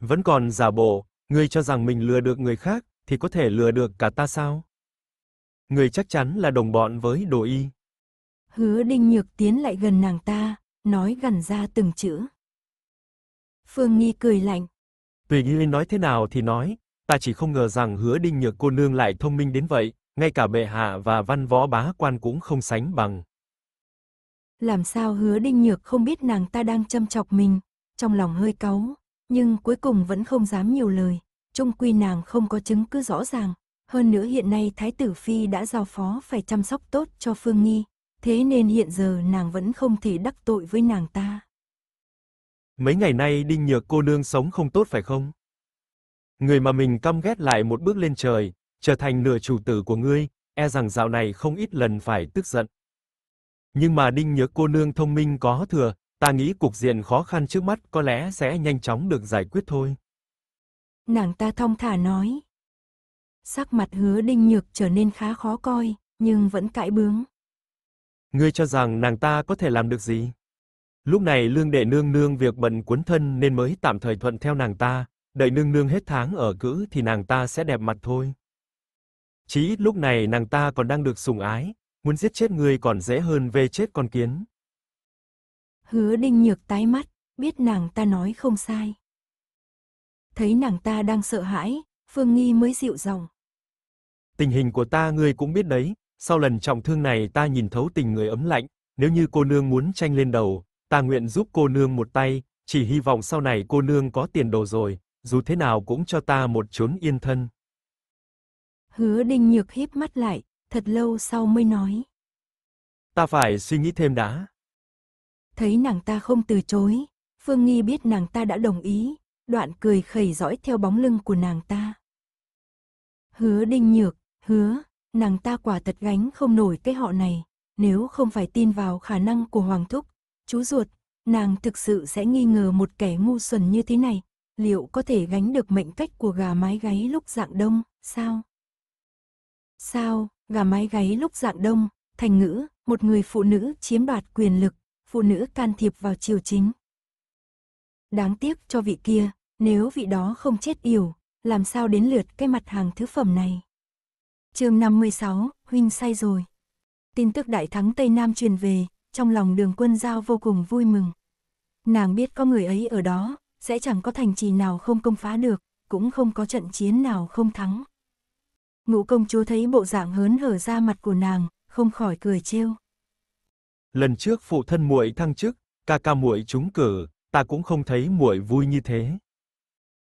S2: Vẫn còn giả bộ, ngươi cho rằng mình lừa được người khác, thì có thể lừa được cả ta sao? Người chắc chắn là đồng bọn với đồ y.
S1: Hứa Đinh Nhược tiến lại gần nàng ta, nói gần ra từng chữ. Phương Nghi cười lạnh.
S2: Tùy ngươi nói thế nào thì nói, ta chỉ không ngờ rằng Hứa Đinh Nhược cô nương lại thông minh đến vậy, ngay cả bệ hạ và văn võ bá quan cũng không sánh bằng.
S1: Làm sao Hứa Đinh Nhược không biết nàng ta đang châm chọc mình, trong lòng hơi cáu, nhưng cuối cùng vẫn không dám nhiều lời trung quy nàng không có chứng cứ rõ ràng. Hơn nữa hiện nay Thái Tử Phi đã giao phó phải chăm sóc tốt cho Phương Nghi, thế nên hiện giờ nàng vẫn không thể đắc tội với nàng ta.
S2: Mấy ngày nay Đinh Nhược cô nương sống không tốt phải không? Người mà mình căm ghét lại một bước lên trời, trở thành nửa chủ tử của ngươi, e rằng dạo này không ít lần phải tức giận. Nhưng mà Đinh Nhược cô nương thông minh có thừa, ta nghĩ cục diện khó khăn trước mắt có lẽ sẽ nhanh chóng được giải quyết thôi
S1: nàng ta thong thả nói. Sắc mặt hứa đinh nhược trở nên khá khó coi, nhưng vẫn cãi bướng.
S2: Ngươi cho rằng nàng ta có thể làm được gì? Lúc này lương đệ nương nương việc bận cuốn thân nên mới tạm thời thuận theo nàng ta, đợi nương nương hết tháng ở cữ thì nàng ta sẽ đẹp mặt thôi. Chí ít lúc này nàng ta còn đang được sủng ái, muốn giết chết ngươi còn dễ hơn về chết con kiến.
S1: Hứa đinh nhược tái mắt, biết nàng ta nói không sai. Thấy nàng ta đang sợ hãi, Phương Nghi mới dịu giọng.
S2: Tình hình của ta ngươi cũng biết đấy, sau lần trọng thương này ta nhìn thấu tình người ấm lạnh, nếu như cô nương muốn tranh lên đầu, ta nguyện giúp cô nương một tay, chỉ hy vọng sau này cô nương có tiền đồ rồi, dù thế nào cũng cho ta một chốn yên thân.
S1: Hứa Đinh Nhược híp mắt lại, thật lâu sau mới nói.
S2: Ta phải suy nghĩ thêm đã.
S1: Thấy nàng ta không từ chối, Phương Nghi biết nàng ta đã đồng ý, đoạn cười khẩy dõi theo bóng lưng của nàng ta. Hứa đinh nhược, hứa, nàng ta quả thật gánh không nổi cái họ này, nếu không phải tin vào khả năng của Hoàng Thúc, chú ruột, nàng thực sự sẽ nghi ngờ một kẻ ngu xuẩn như thế này, liệu có thể gánh được mệnh cách của gà mái gáy lúc dạng đông, sao? Sao, gà mái gáy lúc dạng đông, thành ngữ, một người phụ nữ chiếm đoạt quyền lực, phụ nữ can thiệp vào triều chính. Đáng tiếc cho vị kia, nếu vị đó không chết yểu, làm sao đến lượt cái mặt hàng thứ phẩm này? chương 56, huynh say rồi. Tin tức đại thắng Tây Nam truyền về, trong lòng đường quân giao vô cùng vui mừng. Nàng biết có người ấy ở đó, sẽ chẳng có thành trì nào không công phá được, cũng không có trận chiến nào không thắng. Ngũ công chúa thấy bộ dạng hớn hở ra mặt của nàng, không khỏi cười trêu.
S2: Lần trước phụ thân muội thăng chức, ca ca muội trúng cử, ta cũng không thấy muội vui như thế.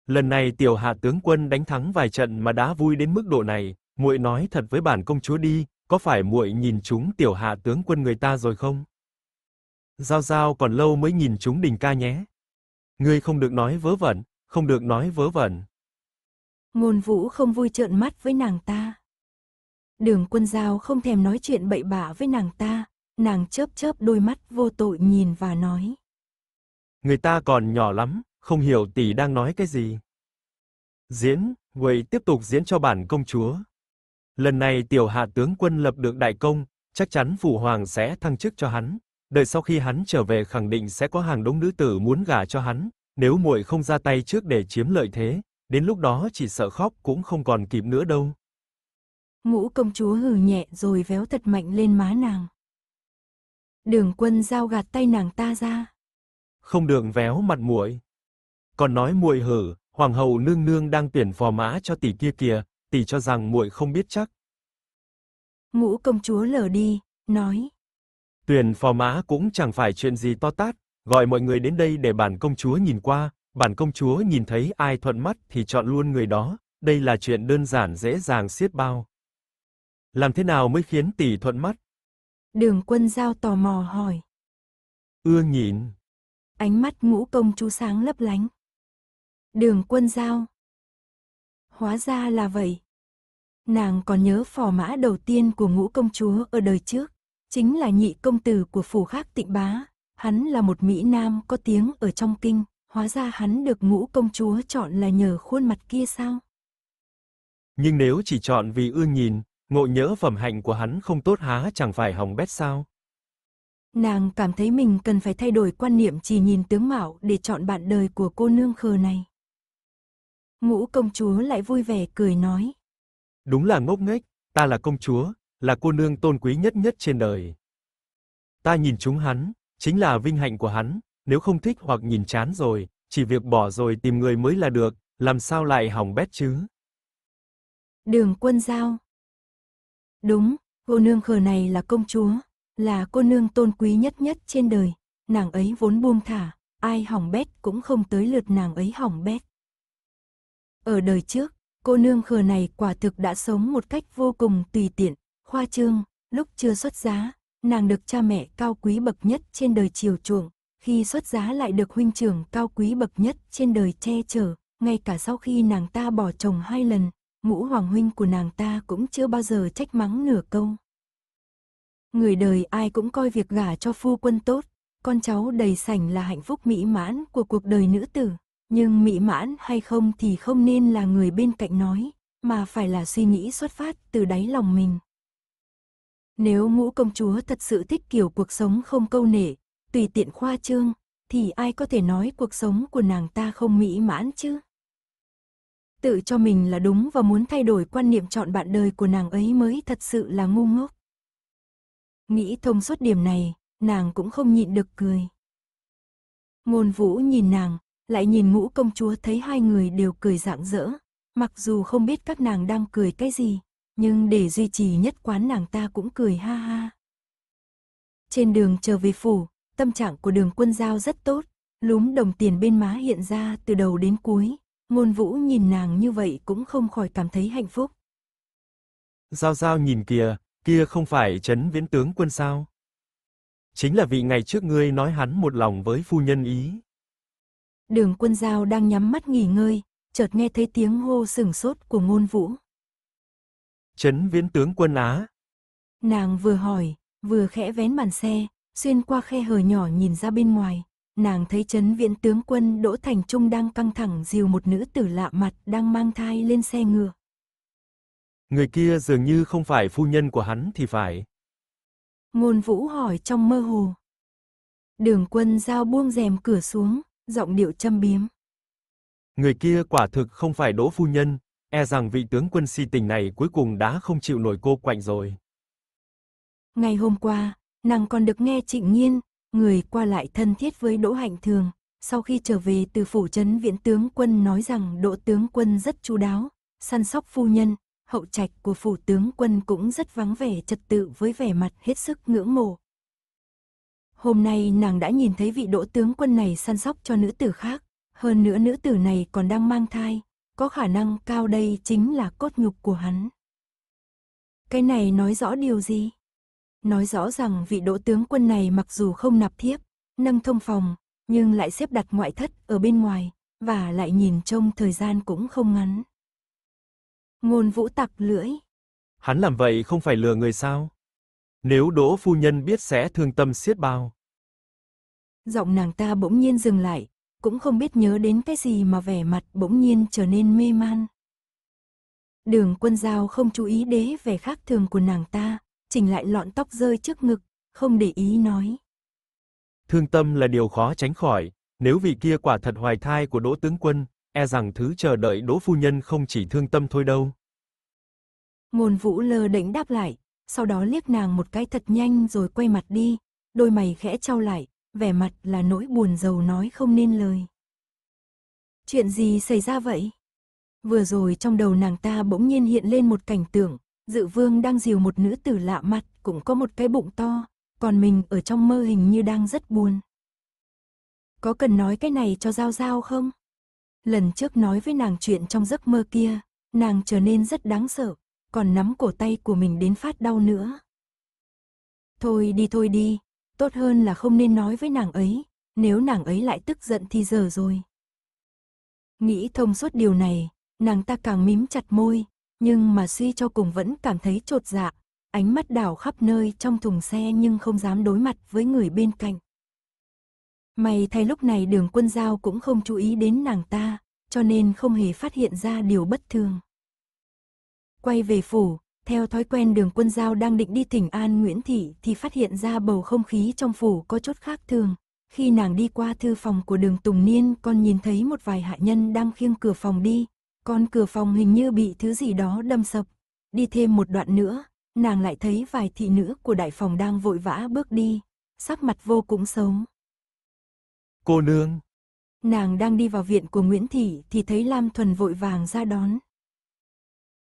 S2: Lần này tiểu hạ tướng quân đánh thắng vài trận mà đã vui đến mức độ này, muội nói thật với bản công chúa đi, có phải muội nhìn chúng tiểu hạ tướng quân người ta rồi không? Giao giao còn lâu mới nhìn chúng Đình ca nhé. Ngươi không được nói vớ vẩn, không được nói vớ vẩn.
S1: Ngôn Vũ không vui trợn mắt với nàng ta. Đường Quân Giao không thèm nói chuyện bậy bạ với nàng ta, nàng chớp chớp đôi mắt vô tội nhìn và nói:
S2: "Người ta còn nhỏ lắm, không hiểu tỷ đang nói cái gì. Diễn, Huệ tiếp tục diễn cho bản công chúa. Lần này tiểu hạ tướng quân lập được đại công, chắc chắn phụ hoàng sẽ thăng chức cho hắn, đợi sau khi hắn trở về khẳng định sẽ có hàng đống nữ tử muốn gả cho hắn, nếu muội không ra tay trước để chiếm lợi thế, đến lúc đó chỉ sợ khóc cũng không còn kịp nữa đâu.
S1: Ngũ công chúa hừ nhẹ rồi véo thật mạnh lên má nàng. Đường Quân giao gạt tay nàng ta ra.
S2: Không được véo mặt muội còn nói muội hử, hoàng hậu nương nương đang tuyển phò mã cho tỷ kia kìa, tỷ cho rằng muội không biết chắc.
S1: Ngũ công chúa lờ đi, nói.
S2: Tuyển phò mã cũng chẳng phải chuyện gì to tát, gọi mọi người đến đây để bản công chúa nhìn qua, bản công chúa nhìn thấy ai thuận mắt thì chọn luôn người đó, đây là chuyện đơn giản dễ dàng xiết bao. Làm thế nào mới khiến tỷ thuận mắt?
S1: Đường quân giao tò mò hỏi. Ưa nhìn. Ánh mắt ngũ công chúa sáng lấp lánh. Đường quân giao. Hóa ra là vậy. Nàng còn nhớ phò mã đầu tiên của ngũ công chúa ở đời trước, chính là nhị công tử của phủ khác tịnh bá. Hắn là một Mỹ Nam có tiếng ở trong kinh, hóa ra hắn được ngũ công chúa chọn là nhờ khuôn mặt kia sao?
S2: Nhưng nếu chỉ chọn vì ưa nhìn, ngộ nhớ phẩm hạnh của hắn không tốt há chẳng phải hỏng bét sao?
S1: Nàng cảm thấy mình cần phải thay đổi quan niệm chỉ nhìn tướng mạo để chọn bạn đời của cô nương khờ này. Ngũ công chúa lại vui vẻ cười nói.
S2: Đúng là ngốc nghếch, ta là công chúa, là cô nương tôn quý nhất nhất trên đời. Ta nhìn chúng hắn, chính là vinh hạnh của hắn, nếu không thích hoặc nhìn chán rồi, chỉ việc bỏ rồi tìm người mới là được, làm sao lại hỏng bét chứ?
S1: Đường Quân giao Đúng, cô nương khờ này là công chúa, là cô nương tôn quý nhất nhất trên đời, nàng ấy vốn buông thả, ai hỏng bét cũng không tới lượt nàng ấy hỏng bét. Ở đời trước, cô nương khờ này quả thực đã sống một cách vô cùng tùy tiện, khoa trương, lúc chưa xuất giá, nàng được cha mẹ cao quý bậc nhất trên đời chiều chuộng, khi xuất giá lại được huynh trưởng cao quý bậc nhất trên đời che chở, ngay cả sau khi nàng ta bỏ chồng hai lần, ngũ hoàng huynh của nàng ta cũng chưa bao giờ trách mắng nửa câu. Người đời ai cũng coi việc gả cho phu quân tốt, con cháu đầy sảnh là hạnh phúc mỹ mãn của cuộc đời nữ tử. Nhưng mỹ mãn hay không thì không nên là người bên cạnh nói, mà phải là suy nghĩ xuất phát từ đáy lòng mình. Nếu ngũ công chúa thật sự thích kiểu cuộc sống không câu nể, tùy tiện khoa trương, thì ai có thể nói cuộc sống của nàng ta không mỹ mãn chứ? Tự cho mình là đúng và muốn thay đổi quan niệm chọn bạn đời của nàng ấy mới thật sự là ngu ngốc. Nghĩ thông suốt điểm này, nàng cũng không nhịn được cười. Ngôn vũ nhìn nàng, lại nhìn ngũ công chúa thấy hai người đều cười rạng rỡ, mặc dù không biết các nàng đang cười cái gì, nhưng để duy trì nhất quán nàng ta cũng cười ha ha. Trên đường trở về phủ, tâm trạng của đường quân giao rất tốt, lúm đồng tiền bên má hiện ra từ đầu đến cuối, ngôn vũ nhìn nàng như vậy cũng không khỏi cảm thấy hạnh phúc.
S2: Giao giao nhìn kìa, kia không phải trấn viễn tướng quân sao? Chính là vị ngày trước ngươi nói hắn một lòng với phu nhân ý.
S1: Đường quân giao đang nhắm mắt nghỉ ngơi, chợt nghe thấy tiếng hô sừng sốt của ngôn vũ.
S2: Trấn viễn tướng quân Á.
S1: Nàng vừa hỏi, vừa khẽ vén màn xe, xuyên qua khe hở nhỏ nhìn ra bên ngoài. Nàng thấy trấn viễn tướng quân Đỗ Thành Trung đang căng thẳng dìu một nữ tử lạ mặt đang mang thai lên xe ngựa.
S2: Người kia dường như không phải phu nhân của hắn thì phải.
S1: Ngôn vũ hỏi trong mơ hồ. Đường quân giao buông rèm cửa xuống, giọng điệu châm biếm.
S2: Người kia quả thực không phải Đỗ phu nhân, e rằng vị tướng quân si tình này cuối cùng đã không chịu nổi cô quạnh rồi.
S1: Ngày hôm qua, nàng còn được nghe Trịnh Nhiên, người qua lại thân thiết với Đỗ Hạnh Thường, sau khi trở về từ phủ trấn viện tướng quân nói rằng Đỗ tướng quân rất chu đáo, săn sóc phu nhân, hậu trạch của phủ tướng quân cũng rất vắng vẻ trật tự với vẻ mặt hết sức ngưỡng mộ, Hôm nay nàng đã nhìn thấy vị đỗ tướng quân này săn sóc cho nữ tử khác, hơn nữa nữ tử này còn đang mang thai, có khả năng cao đây chính là cốt nhục của hắn. Cái này nói rõ điều gì? Nói rõ rằng vị đỗ tướng quân này mặc dù không nạp thiếp, nâng thông phòng, nhưng lại xếp đặt ngoại thất ở bên ngoài, và lại nhìn trông thời gian cũng không ngắn. Ngôn vũ tặc lưỡi.
S2: Hắn làm vậy không phải lừa người sao? Nếu đỗ phu nhân biết sẽ thương tâm siết bao.
S1: Giọng nàng ta bỗng nhiên dừng lại, cũng không biết nhớ đến cái gì mà vẻ mặt bỗng nhiên trở nên mê man. Đường quân giao không chú ý đế vẻ khác thường của nàng ta, chỉnh lại lọn tóc rơi trước ngực, không để ý nói.
S2: Thương tâm là điều khó tránh khỏi, nếu vị kia quả thật hoài thai của Đỗ Tướng Quân, e rằng thứ chờ đợi Đỗ Phu Nhân không chỉ thương tâm thôi đâu.
S1: Ngôn vũ lơ đễnh đáp lại, sau đó liếc nàng một cái thật nhanh rồi quay mặt đi, đôi mày khẽ trao lại, vẻ mặt là nỗi buồn giàu nói không nên lời. Chuyện gì xảy ra vậy? Vừa rồi trong đầu nàng ta bỗng nhiên hiện lên một cảnh tượng, dự vương đang dìu một nữ tử lạ mặt cũng có một cái bụng to, còn mình ở trong mơ hình như đang rất buồn. Có cần nói cái này cho Giao Giao không? Lần trước nói với nàng chuyện trong giấc mơ kia, nàng trở nên rất đáng sợ, còn nắm cổ tay của mình đến phát đau nữa. Thôi đi thôi đi, tốt hơn là không nên nói với nàng ấy, nếu nàng ấy lại tức giận thì giờ rồi. Nghĩ thông suốt điều này, nàng ta càng mím chặt môi, nhưng mà suy cho cùng vẫn cảm thấy trột dạ, ánh mắt đảo khắp nơi trong thùng xe nhưng không dám đối mặt với người bên cạnh. May thay lúc này đường quân giao cũng không chú ý đến nàng ta, cho nên không hề phát hiện ra điều bất thường. Quay về phủ, theo thói quen đường quân giao đang định đi thỉnh an Nguyễn Thị thì phát hiện ra bầu không khí trong phủ có chút khác thường. Khi nàng đi qua thư phòng của đường Tùng Niên còn nhìn thấy một vài hạ nhân đang khiêng cửa phòng đi. Còn cửa phòng hình như bị thứ gì đó đâm sập. Đi thêm một đoạn nữa, nàng lại thấy vài thị nữ của đại phòng đang vội vã bước đi. Sắc mặt vô cùng xấu. Cô nương! Nàng đang đi vào viện của Nguyễn Thị thì thấy Lam Thuần vội vàng ra đón.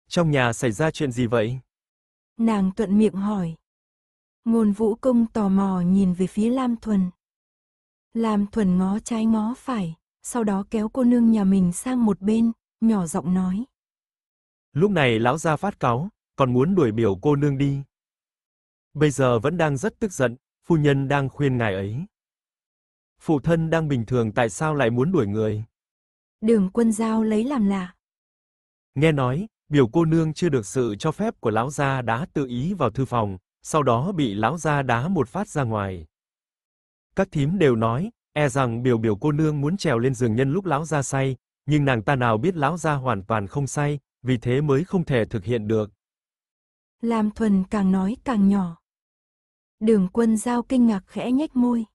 S2: Trong nhà xảy ra chuyện gì vậy?
S1: Nàng thuận miệng hỏi. Ngôn vũ công tò mò nhìn về phía Lam Thuần. Lam Thuần ngó trái ngó phải, sau đó kéo cô nương nhà mình sang một bên, nhỏ giọng nói.
S2: Lúc này lão gia phát cáo còn muốn đuổi biểu cô nương đi. Bây giờ vẫn đang rất tức giận, phu nhân đang khuyên ngài ấy. Phụ thân đang bình thường tại sao lại muốn đuổi người?
S1: Đường quân giao lấy làm lạ.
S2: Nghe nói, biểu cô nương chưa được sự cho phép của lão gia đá tự ý vào thư phòng, sau đó bị lão gia đá một phát ra ngoài. Các thím đều nói, e rằng biểu biểu cô nương muốn trèo lên giường nhân lúc lão gia say, nhưng nàng ta nào biết lão gia hoàn toàn không say, vì thế mới không thể thực hiện được.
S1: Lam Thuần càng nói càng nhỏ. Đường quân giao kinh ngạc khẽ nhếch môi.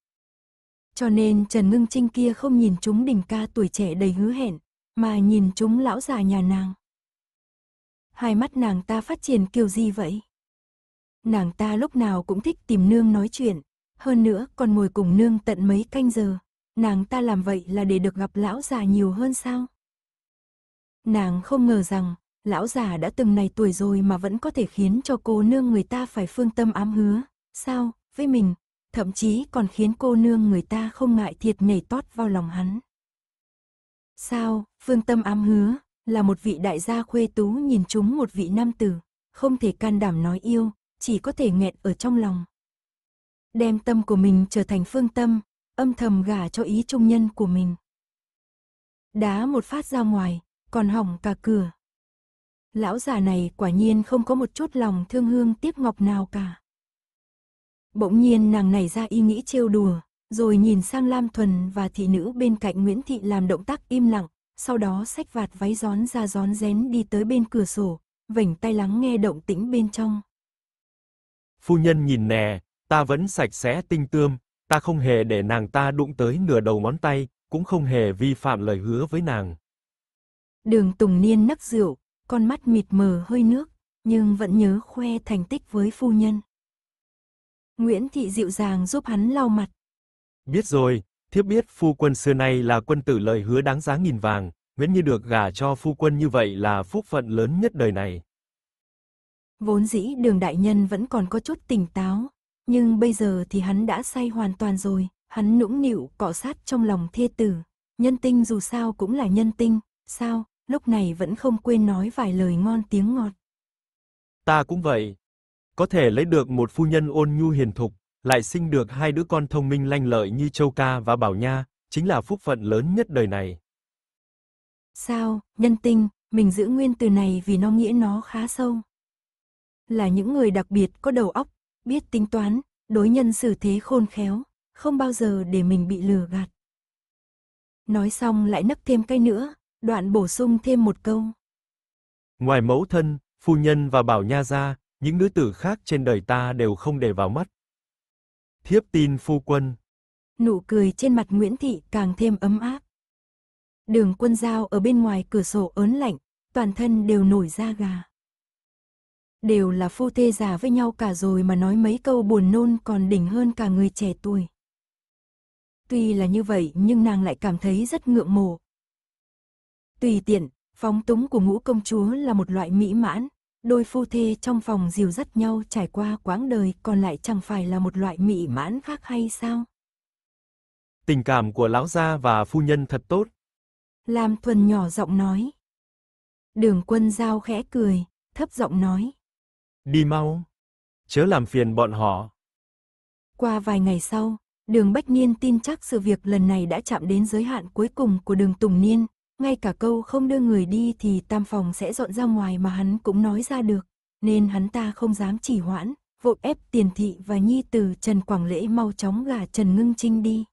S1: Cho nên Trần Ngưng Trinh kia không nhìn chúng đỉnh ca tuổi trẻ đầy hứa hẹn, mà nhìn chúng lão già nhà nàng hai mắt nàng ta phát triển kiểu gì vậy? Nàng ta lúc nào cũng thích tìm nương nói chuyện, hơn nữa còn ngồi cùng nương tận mấy canh giờ. Nàng ta làm vậy là để được gặp lão già nhiều hơn sao? Nàng không ngờ rằng, lão già đã từng này tuổi rồi mà vẫn có thể khiến cho cô nương người ta phải phương tâm ám hứa. Sao, với mình, thậm chí còn khiến cô nương người ta không ngại thiệt nhảy tót vào lòng hắn. Sao, phương tâm ám hứa, là một vị đại gia khuê tú nhìn chúng một vị nam tử, không thể can đảm nói yêu, chỉ có thể nghẹn ở trong lòng. Đem tâm của mình trở thành phương tâm, âm thầm gả cho ý trung nhân của mình. Đá một phát ra ngoài, còn hỏng cả cửa. Lão già này quả nhiên không có một chút lòng thương hương tiếp ngọc nào cả. Bỗng nhiên nàng nảy ra ý nghĩ trêu đùa, rồi nhìn sang Lam Thuần và thị nữ bên cạnh Nguyễn Thị làm động tác im lặng, sau đó xách vạt váy gión ra gión rén đi tới bên cửa sổ, vảnh tay lắng nghe động tĩnh bên trong.
S2: Phu nhân nhìn nè, ta vẫn sạch sẽ tinh tươm, ta không hề để nàng ta đụng tới nửa đầu ngón tay, cũng không hề vi phạm lời hứa với nàng.
S1: Đường Tùng Niên nấc rượu, con mắt mịt mờ hơi nước, nhưng vẫn nhớ khoe thành tích với phu nhân. Nguyễn Thị dịu dàng giúp hắn lau mặt.
S2: Biết rồi, Thiếp biết phu quân xưa nay là quân tử lời hứa đáng giá nghìn vàng, Nguyễn Như được gả cho phu quân như vậy là phúc phận lớn nhất đời này.
S1: Vốn dĩ đường đại nhân vẫn còn có chút tỉnh táo, nhưng bây giờ thì hắn đã say hoàn toàn rồi, hắn nũng nịu cọ sát trong lòng thê tử. Nhân tinh dù sao cũng là nhân tinh, sao, lúc này vẫn không quên nói vài lời ngon tiếng ngọt.
S2: Ta cũng vậy, có thể lấy được một phu nhân ôn nhu hiền thục, lại sinh được hai đứa con thông minh lanh lợi như Châu Ca và Bảo Nha, chính là phúc phận lớn nhất đời này.
S1: Sao, nhân tinh, mình giữ nguyên từ này vì nó nghĩa nó khá sâu. Là những người đặc biệt có đầu óc, biết tính toán, đối nhân xử thế khôn khéo, không bao giờ để mình bị lừa gạt. Nói xong lại nấc thêm cái nữa, đoạn bổ sung thêm một câu.
S2: Ngoài mẫu thân, phu nhân và bảo nha ra, những nữ tử khác trên đời ta đều không để vào mắt, Thiếp tin phu quân.
S1: Nụ cười trên mặt Nguyễn Thị càng thêm ấm áp. Đường quân giao ở bên ngoài cửa sổ ớn lạnh, toàn thân đều nổi da gà. Đều là phu thê già với nhau cả rồi mà nói mấy câu buồn nôn còn đỉnh hơn cả người trẻ tuổi. Tuy là như vậy nhưng nàng lại cảm thấy rất ngượng mồ. Tùy tiện, phóng túng của ngũ công chúa là một loại mỹ mãn, Đôi phu thê trong phòng dìu dắt nhau trải qua quãng đời còn lại chẳng phải là một loại mỹ mãn khác hay sao?
S2: Tình cảm của lão gia và phu nhân thật tốt.
S1: Lam Thuần nhỏ giọng nói. Đường quân giao khẽ cười, thấp giọng nói.
S2: Đi mau, chớ làm phiền bọn họ.
S1: Qua vài ngày sau, đường Bách Niên tin chắc sự việc lần này đã chạm đến giới hạn cuối cùng của đường Tùng Niên, ngay cả câu không đưa người đi thì tam phòng sẽ dọn ra ngoài mà hắn cũng nói ra được, nên hắn ta không dám chỉ hoãn, vội ép tiền thị và nhi tử Trần Quảng Lễ mau chóng gả Trần Ngưng Trinh đi.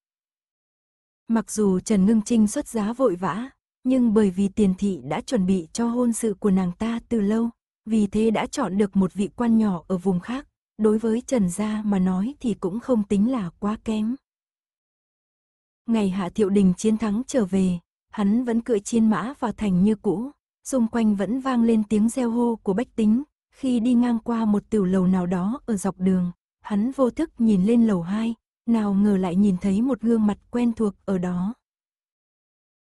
S1: Mặc dù Trần Ngưng Trinh xuất giá vội vã, nhưng bởi vì tiền thị đã chuẩn bị cho hôn sự của nàng ta từ lâu, vì thế đã chọn được một vị quan nhỏ ở vùng khác, đối với Trần Gia mà nói thì cũng không tính là quá kém. Ngày Hạ Thiệu Đình chiến thắng trở về, hắn vẫn cưỡi chiên mã vào thành như cũ, xung quanh vẫn vang lên tiếng reo hô của bách tính, khi đi ngang qua một tiểu lầu nào đó ở dọc đường, hắn vô thức nhìn lên lầu hai, nào ngờ lại nhìn thấy một gương mặt quen thuộc ở đó.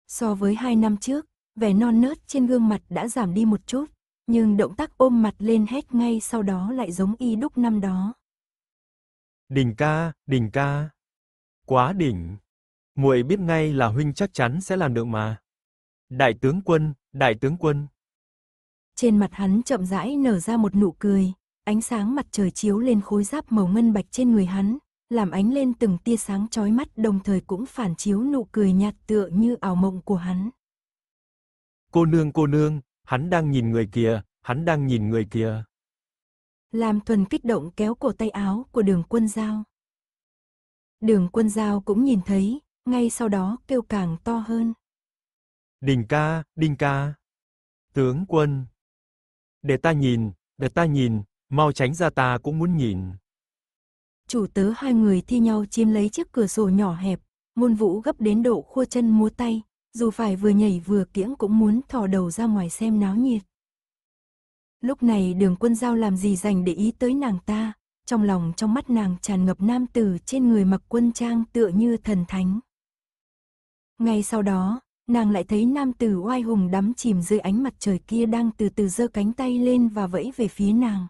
S1: So với hai năm trước, vẻ non nớt trên gương mặt đã giảm đi một chút, nhưng động tác ôm mặt lên hét ngay sau đó lại giống y đúc năm đó.
S2: Đỉnh ca, đỉnh ca. Quá đỉnh muội biết ngay là huynh chắc chắn sẽ làm được mà. Đại tướng quân, đại tướng quân.
S1: Trên mặt hắn chậm rãi nở ra một nụ cười, ánh sáng mặt trời chiếu lên khối giáp màu ngân bạch trên người hắn, làm ánh lên từng tia sáng chói mắt đồng thời cũng phản chiếu nụ cười nhạt tựa như ảo mộng của hắn.
S2: Cô nương cô nương, hắn đang nhìn người kìa, hắn đang nhìn người kìa.
S1: Làm thuần kích động kéo cổ tay áo của đường quân giao. Đường quân giao cũng nhìn thấy, ngay sau đó kêu càng to hơn.
S2: Đình ca, đình ca. Tướng quân. Để ta nhìn, để ta nhìn, mau tránh ra ta cũng muốn nhìn.
S1: Chủ tớ hai người thi nhau chiếm lấy chiếc cửa sổ nhỏ hẹp, môn vũ gấp đến độ khua chân múa tay, dù phải vừa nhảy vừa kiễng cũng muốn thò đầu ra ngoài xem náo nhiệt. Lúc này đường quân giao làm gì dành để ý tới nàng ta, trong lòng trong mắt nàng tràn ngập nam tử trên người mặc quân trang tựa như thần thánh. Ngay sau đó, nàng lại thấy nam tử oai hùng đắm chìm dưới ánh mặt trời kia đang từ từ giơ cánh tay lên và vẫy về phía nàng.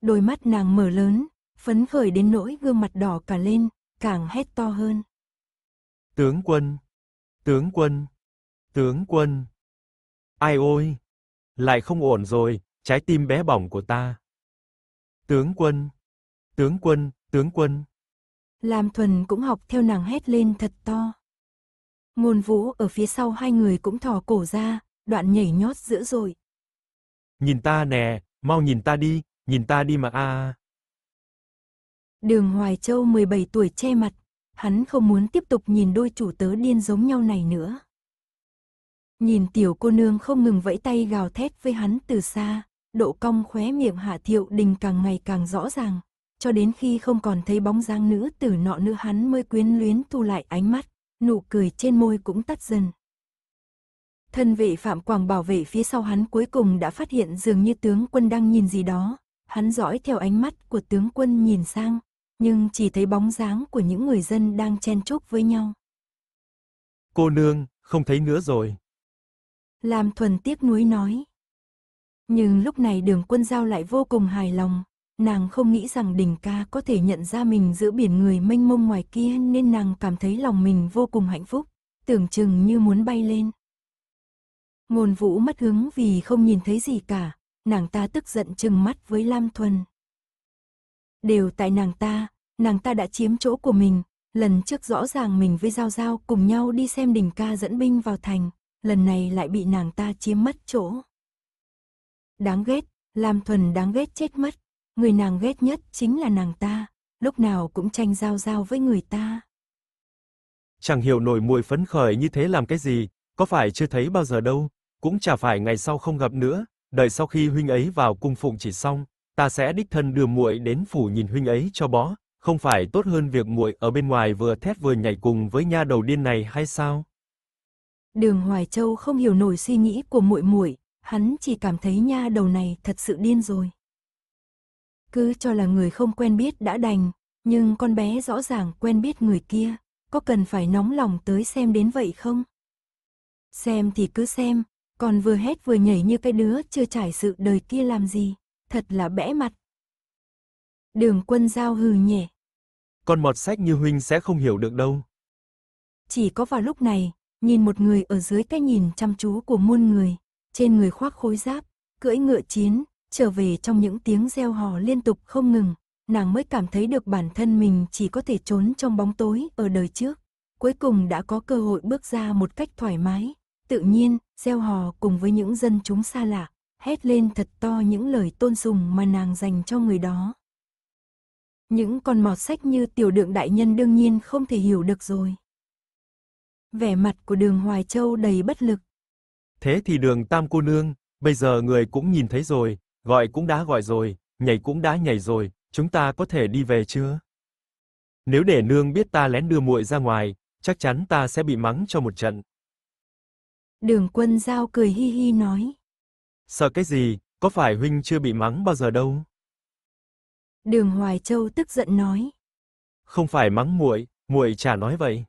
S1: Đôi mắt nàng mở lớn, phấn khởi đến nỗi gương mặt đỏ cả lên, càng hét to hơn.
S2: Tướng quân! Tướng quân! Tướng quân! Ai ôi! Lại không ổn rồi, trái tim bé bỏng của ta. Tướng quân! Tướng quân! Tướng quân!
S1: Lam Thuần cũng học theo nàng hét lên thật to. Ngôn vũ ở phía sau hai người cũng thò cổ ra, đoạn nhảy nhót dữ dội.
S2: Nhìn ta nè, mau nhìn ta đi, nhìn ta đi mà a.
S1: Đường Hoài Châu 17 tuổi che mặt, hắn không muốn tiếp tục nhìn đôi chủ tớ điên giống nhau này nữa. Nhìn tiểu cô nương không ngừng vẫy tay gào thét với hắn từ xa, độ cong khóe miệng Hạ Thiệu Đình càng ngày càng rõ ràng, cho đến khi không còn thấy bóng dáng nữ tử nọ nữa hắn mới quyến luyến thu lại ánh mắt nụ cười trên môi cũng tắt dần. Thân vệ Phạm Quảng bảo vệ phía sau hắn cuối cùng đã phát hiện dường như tướng quân đang nhìn gì đó, hắn dõi theo ánh mắt của tướng quân nhìn sang, nhưng chỉ thấy bóng dáng của những người dân đang chen chúc với nhau.
S2: Cô nương, không thấy nữa rồi.
S1: Làm thuần tiếc nuối nói. Nhưng lúc này đường quân giao lại vô cùng hài lòng, nàng không nghĩ rằng đỉnh ca có thể nhận ra mình giữa biển người mênh mông ngoài kia nên nàng cảm thấy lòng mình vô cùng hạnh phúc, tưởng chừng như muốn bay lên. Ngôn vũ mất hứng vì không nhìn thấy gì cả, nàng ta tức giận chừng mắt với Lam Thuần. Đều tại nàng ta, nàng ta đã chiếm chỗ của mình, lần trước rõ ràng mình với Giao Giao cùng nhau đi xem đỉnh ca dẫn binh vào thành, lần này lại bị nàng ta chiếm mất chỗ. Đáng ghét, Lam Thuần đáng ghét chết mất người nàng ghét nhất chính là nàng ta, lúc nào cũng tranh giao giao với người ta.
S2: Chẳng hiểu nổi muội phấn khởi như thế làm cái gì, có phải chưa thấy bao giờ đâu, cũng chả phải ngày sau không gặp nữa, đợi sau khi huynh ấy vào cung phụng chỉ xong, ta sẽ đích thân đưa muội đến phủ nhìn huynh ấy cho bó, không phải tốt hơn việc muội ở bên ngoài vừa thét vừa nhảy cùng với nha đầu điên này hay sao?
S1: Đường Hoài Châu không hiểu nổi suy nghĩ của muội muội, hắn chỉ cảm thấy nha đầu này thật sự điên rồi cứ cho là người không quen biết đã đành, nhưng con bé rõ ràng quen biết người kia, có cần phải nóng lòng tới xem đến vậy không? Xem thì cứ xem, còn vừa hét vừa nhảy như cái đứa chưa trải sự đời kia làm gì, thật là bẽ mặt. Đường quân giao hừ nhẹ.
S2: Con mọt sách như huynh sẽ không hiểu được đâu.
S1: Chỉ có vào lúc này, nhìn một người ở dưới cái nhìn chăm chú của muôn người, trên người khoác khối giáp, cưỡi ngựa chiến, trở về trong những tiếng reo hò liên tục không ngừng, nàng mới cảm thấy được bản thân mình chỉ có thể trốn trong bóng tối ở đời trước. Cuối cùng đã có cơ hội bước ra một cách thoải mái, tự nhiên, reo hò cùng với những dân chúng xa lạ, hét lên thật to những lời tôn sùng mà nàng dành cho người đó. Những con mọt sách như tiểu đượng đại nhân đương nhiên không thể hiểu được rồi. Vẻ mặt của đường Hoài Châu đầy bất lực.
S2: Thế thì đường Tam Cô Nương, bây giờ người cũng nhìn thấy rồi, Gọi cũng đã gọi rồi, nhảy cũng đã nhảy rồi, chúng ta có thể đi về chưa? Nếu để nương biết ta lén đưa muội ra ngoài, chắc chắn ta sẽ bị mắng cho một trận.
S1: Đường Quân Giao cười hi hi nói.
S2: Sợ cái gì, có phải huynh chưa bị mắng bao giờ đâu?
S1: Đường Hoài Châu tức giận nói.
S2: Không phải mắng muội, muội chả nói vậy.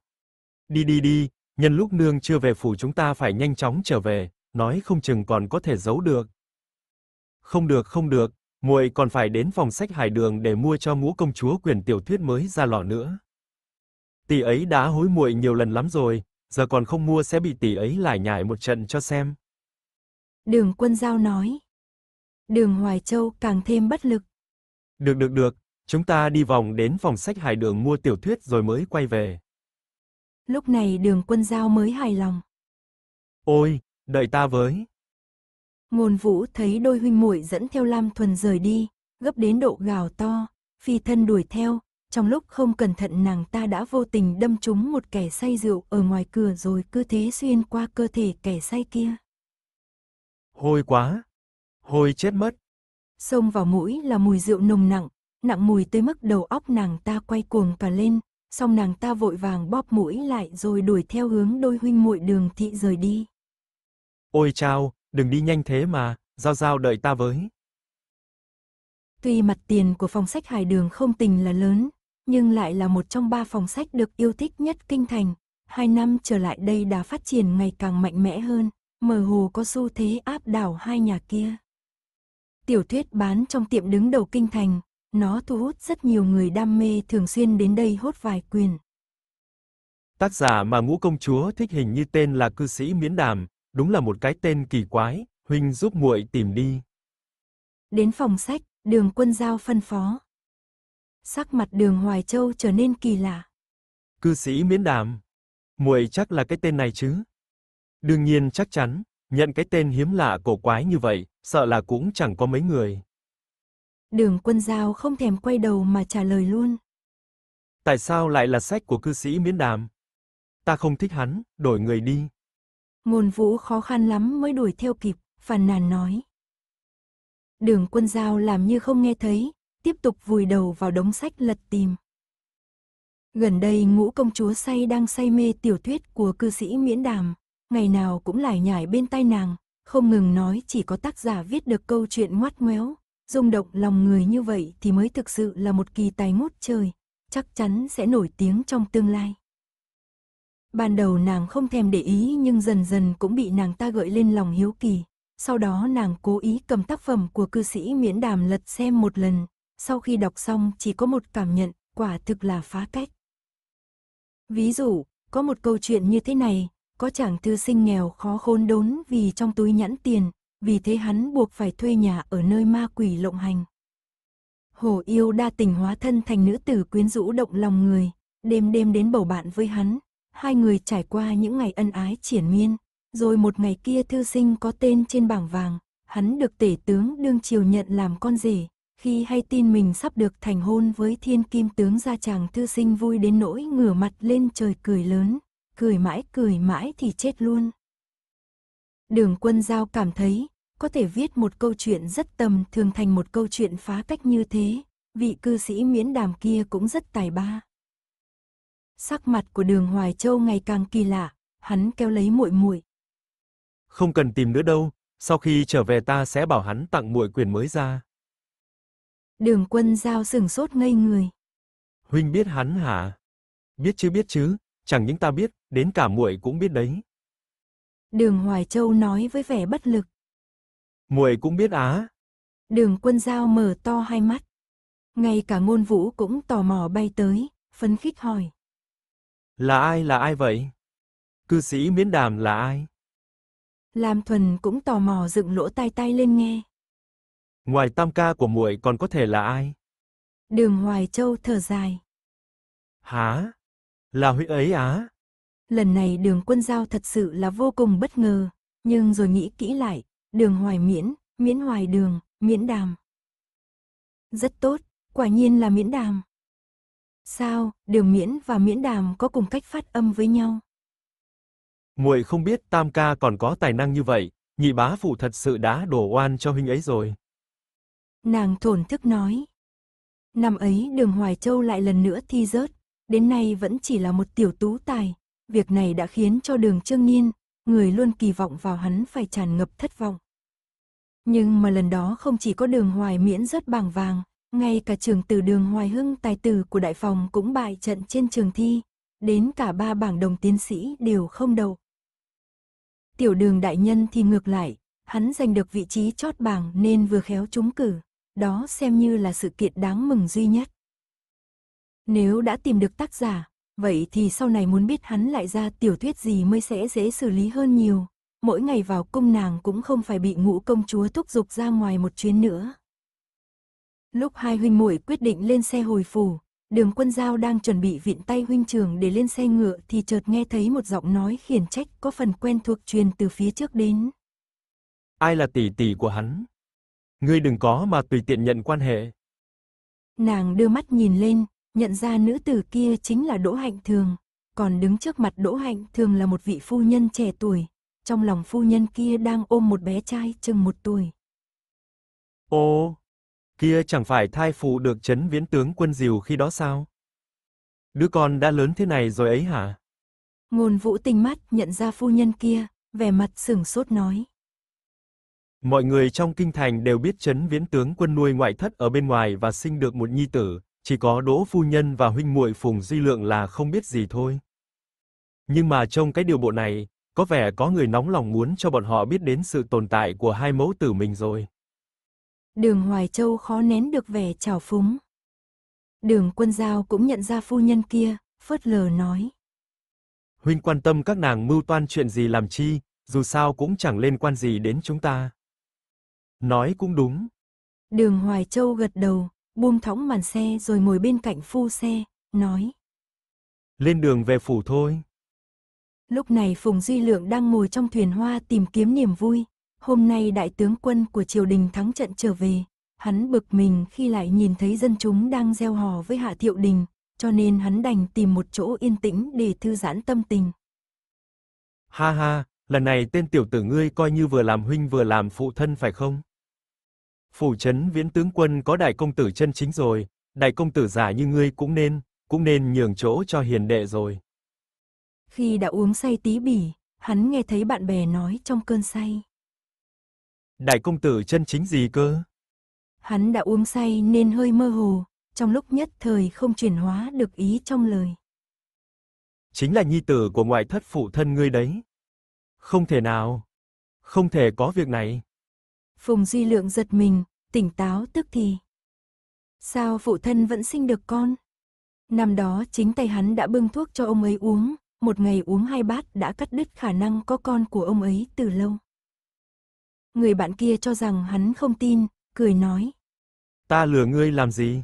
S2: Đi đi đi, nhân lúc nương chưa về phủ chúng ta phải nhanh chóng trở về, nói không chừng còn có thể giấu được, không được không được, muội còn phải đến phòng sách Hải Đường để mua cho ngũ công chúa quyển tiểu thuyết mới ra lò nữa. Tỷ ấy đã hối muội nhiều lần lắm rồi, giờ còn không mua sẽ bị tỷ ấy lải nhải một trận cho xem.
S1: Đường Quân Giao nói. Đường Hoài Châu càng thêm bất lực.
S2: Được được được, chúng ta đi vòng đến phòng sách Hải Đường mua tiểu thuyết rồi mới quay về.
S1: Lúc này Đường Quân Giao mới hài lòng.
S2: Ôi, đợi ta với.
S1: Ngôn vũ thấy đôi huynh muội dẫn theo Lam Thuần rời đi, gấp đến độ gào to, phi thân đuổi theo, trong lúc không cẩn thận nàng ta đã vô tình đâm trúng một kẻ say rượu ở ngoài cửa rồi cứ thế xuyên qua cơ thể kẻ say kia.
S2: Hôi quá! Hôi chết mất!
S1: Xông vào mũi là mùi rượu nồng nặng, nặng mùi tới mức đầu óc nàng ta quay cuồng cả lên, xong nàng ta vội vàng bóp mũi lại rồi đuổi theo hướng đôi huynh muội đường thị rời đi.
S2: Ôi chao, Đừng đi nhanh thế mà, Giao Giao đợi ta với.
S1: Tuy mặt tiền của phòng sách Hải Đường không tình là lớn, nhưng lại là một trong ba phòng sách được yêu thích nhất kinh thành. Hai năm trở lại đây đã phát triển ngày càng mạnh mẽ hơn, mờ hồ có xu thế áp đảo hai nhà kia. Tiểu thuyết bán trong tiệm đứng đầu kinh thành, nó thu hút rất nhiều người đam mê thường xuyên đến đây hốt vài quyền. Tác
S2: giả mà ngũ công chúa thích hình như tên là cư sĩ Miễn Đàm, Đúng là một cái tên kỳ quái, huynh giúp muội tìm đi.
S1: Đến phòng sách, Đường Quân Giao phân phó. Sắc mặt Đường Hoài Châu trở nên kỳ lạ.
S2: Cư sĩ miễn đàm, muội chắc là cái tên này chứ? Đương nhiên chắc chắn, nhận cái tên hiếm lạ cổ quái như vậy, sợ là cũng chẳng có mấy người.
S1: Đường Quân Giao không thèm quay đầu mà trả lời luôn.
S2: Tại sao lại là sách của cư sĩ miễn đàm? Ta không thích hắn, đổi người đi.
S1: Ngôn vũ khó khăn lắm mới đuổi theo kịp, phàn nàn nói. Đường quân giao làm như không nghe thấy, tiếp tục vùi đầu vào đống sách lật tìm. Gần đây ngũ công chúa say đang say mê tiểu thuyết của cư sĩ miễn đàm, ngày nào cũng lải nhải bên tai nàng, không ngừng nói chỉ có tác giả viết được câu chuyện ngoắt ngoéo, rung động lòng người như vậy thì mới thực sự là một kỳ tài ngút trời, chắc chắn sẽ nổi tiếng trong tương lai. Ban đầu nàng không thèm để ý nhưng dần dần cũng bị nàng ta gợi lên lòng hiếu kỳ. Sau đó nàng cố ý cầm tác phẩm của cư sĩ miễn đàm lật xem một lần. Sau khi đọc xong chỉ có một cảm nhận, quả thực là phá cách. Ví dụ, có một câu chuyện như thế này, có chàng thư sinh nghèo khó khôn đốn vì trong túi nhãn tiền, vì thế hắn buộc phải thuê nhà ở nơi ma quỷ lộng hành. Hồ yêu đa tình hóa thân thành nữ tử quyến rũ động lòng người, đêm đêm đến bầu bạn với hắn, Hai người trải qua những ngày ân ái triển miên, rồi một ngày kia thư sinh có tên trên bảng vàng, hắn được tể tướng đương triều nhận làm con rể. Khi hay tin mình sắp được thành hôn với thiên kim tướng gia chàng thư sinh vui đến nỗi ngửa mặt lên trời cười lớn, cười mãi cười mãi thì chết luôn. Đường quân giao cảm thấy, có thể viết một câu chuyện rất tầm thường thành một câu chuyện phá cách như thế, vị cư sĩ miễn đàm kia cũng rất tài ba sắc mặt của Đường Hoài Châu ngày càng kỳ lạ, hắn kéo lấy muội muội.
S2: Không cần tìm nữa đâu, sau khi trở về ta sẽ bảo hắn tặng muội quyền mới ra.
S1: Đường Quân giao sừng sốt ngây người.
S2: Huynh biết hắn hả? Biết chứ biết chứ, chẳng những ta biết, đến cả muội cũng biết đấy.
S1: Đường Hoài Châu nói với vẻ bất lực.
S2: Muội cũng biết á?
S1: Đường Quân giao mở to hai mắt. Ngay cả Ngôn Vũ cũng tò mò bay tới, phấn khích hỏi.
S2: Là ai là ai vậy? Cư sĩ miễn đàm là ai?
S1: Lam Thuần cũng tò mò dựng lỗ tai tai lên nghe.
S2: Ngoài tam ca của muội còn có thể là ai?
S1: Đường Hoài Châu thở dài.
S2: Hả? Là huyết ấy á? À?
S1: Lần này đường quân giao thật sự là vô cùng bất ngờ, nhưng rồi nghĩ kỹ lại, đường hoài miễn, miễn hoài đường, miễn đàm. Rất tốt, quả nhiên là miễn đàm. Sao, điều miễn và miễn đàm có cùng cách phát âm với nhau?
S2: Muội không biết Tam ca còn có tài năng như vậy, nhị bá phụ thật sự đã đổ oan cho huynh ấy rồi.
S1: Nàng thổn thức nói. Năm ấy đường Hoài Châu lại lần nữa thi rớt, đến nay vẫn chỉ là một tiểu tú tài. Việc này đã khiến cho đường Trương Niên, người luôn kỳ vọng vào hắn phải tràn ngập thất vọng. Nhưng mà lần đó không chỉ có đường Hoài miễn rớt bảng vàng, ngay cả trường tử đường Hoài Hưng tài tử của Đại Phòng cũng bại trận trên trường thi, đến cả ba bảng đồng tiến sĩ đều không đầu. Tiểu đường đại nhân thì ngược lại, hắn giành được vị trí chót bảng nên vừa khéo trúng cử, đó xem như là sự kiện đáng mừng duy nhất. Nếu đã tìm được tác giả, vậy thì sau này muốn biết hắn lại ra tiểu thuyết gì mới sẽ dễ xử lý hơn nhiều, mỗi ngày vào cung nàng cũng không phải bị ngũ công chúa thúc giục ra ngoài một chuyến nữa. Lúc hai huynh muội quyết định lên xe hồi phủ, đường quân giao đang chuẩn bị vịn tay huynh trường để lên xe ngựa thì chợt nghe thấy một giọng nói khiển trách có phần quen thuộc truyền từ phía trước đến. Ai
S2: là tỷ tỷ của hắn? Ngươi đừng có mà tùy tiện nhận quan hệ.
S1: Nàng đưa mắt nhìn lên, nhận ra nữ tử kia chính là Đỗ Hạnh Thường. Còn đứng trước mặt Đỗ Hạnh Thường là một vị phu nhân trẻ tuổi. Trong lòng phu nhân kia đang ôm một bé trai chừng một tuổi.
S2: Ô, Kia chẳng phải thai phụ được chấn viễn tướng quân diều khi đó sao? Đứa con đã lớn thế này rồi ấy hả?
S1: Ngôn vũ tinh mắt nhận ra phu nhân kia, vẻ mặt sửng sốt nói.
S2: Mọi người trong kinh thành đều biết chấn viễn tướng quân nuôi ngoại thất ở bên ngoài và sinh được một nhi tử, chỉ có đỗ phu nhân và huynh muội phùng duy lượng là không biết gì thôi. Nhưng mà trong cái điều bộ này, có vẻ có người nóng lòng muốn cho bọn họ biết đến sự tồn tại của hai mẫu tử mình rồi
S1: đường Hoài Châu khó nén được vẻ trào phúng. Đường quân giao cũng nhận ra phu nhân kia, phớt lờ nói.
S2: Huynh quan tâm các nàng mưu toan chuyện gì làm chi, dù sao cũng chẳng liên quan gì đến chúng ta. Nói cũng đúng.
S1: Đường Hoài Châu gật đầu, buông thõng màn xe rồi ngồi bên cạnh phu xe, nói.
S2: Lên đường về phủ thôi.
S1: Lúc này Phùng Duy Lượng đang ngồi trong thuyền hoa tìm kiếm niềm vui, hôm nay đại tướng quân của triều đình thắng trận trở về, hắn bực mình khi lại nhìn thấy dân chúng đang gieo hò với Hạ Thiệu Đình, cho nên hắn đành tìm một chỗ yên tĩnh để thư giãn tâm tình.
S2: Ha ha, lần này tên tiểu tử ngươi coi như vừa làm huynh vừa làm phụ thân phải không? Phủ trấn viễn tướng quân có đại công tử chân chính rồi, đại công tử giả như ngươi cũng nên, cũng nên nhường chỗ cho hiền đệ rồi.
S1: Khi đã uống say tí bỉ, hắn nghe thấy bạn bè nói trong cơn say
S2: đại công tử chân chính gì cơ?
S1: Hắn đã uống say nên hơi mơ hồ, trong lúc nhất thời không chuyển hóa được ý trong lời.
S2: Chính là nhi tử của ngoại thất phụ thân ngươi đấy. Không thể nào. Không thể có việc này.
S1: Phùng Duy Lượng giật mình, tỉnh táo tức thì. Sao phụ thân vẫn sinh được con? Năm đó chính tay hắn đã bưng thuốc cho ông ấy uống, một ngày uống hai bát đã cắt đứt khả năng có con của ông ấy từ lâu người bạn kia cho rằng hắn không tin, cười nói.
S2: Ta lừa ngươi làm gì?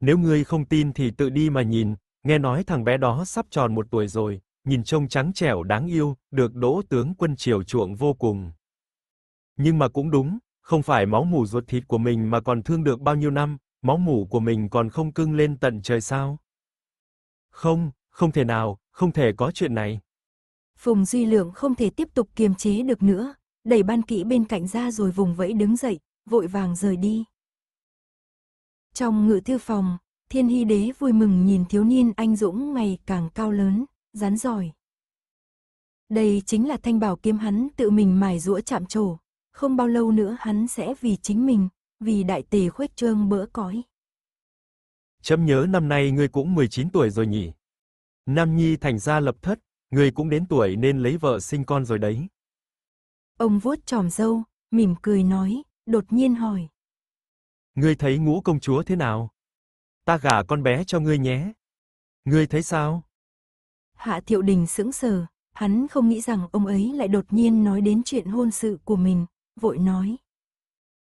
S2: Nếu ngươi không tin thì tự đi mà nhìn, nghe nói thằng bé đó sắp tròn một tuổi rồi, nhìn trông trắng trẻo đáng yêu, được đỗ tướng quân triều chuộng vô cùng. Nhưng mà cũng đúng, không phải máu mủ ruột thịt của mình mà còn thương được bao nhiêu năm, máu mủ của mình còn không cưng lên tận trời sao? Không, không thể nào, không thể có chuyện này.
S1: Phùng Duy Lượng không thể tiếp tục kiềm chế được nữa, đẩy ban kỹ bên cạnh ra rồi vùng vẫy đứng dậy, vội vàng rời đi. Trong ngự thư phòng, thiên hy đế vui mừng nhìn thiếu niên anh dũng ngày càng cao lớn, rắn giỏi. Đây chính là thanh bảo kiếm hắn tự mình mài rũa chạm trổ, không bao lâu nữa hắn sẽ vì chính mình, vì đại tề khuếch trương bỡ cõi.
S2: Chấm nhớ năm nay ngươi cũng 19 tuổi rồi nhỉ? Nam Nhi thành ra lập thất, ngươi cũng đến tuổi nên lấy vợ sinh con rồi đấy.
S1: Ông vuốt tròm dâu, mỉm cười nói, đột nhiên hỏi.
S2: Ngươi thấy ngũ công chúa thế nào? Ta gả con bé cho ngươi nhé. Ngươi thấy sao?
S1: Hạ Thiệu Đình sững sờ, hắn không nghĩ rằng ông ấy lại đột nhiên nói đến chuyện hôn sự của mình, vội nói.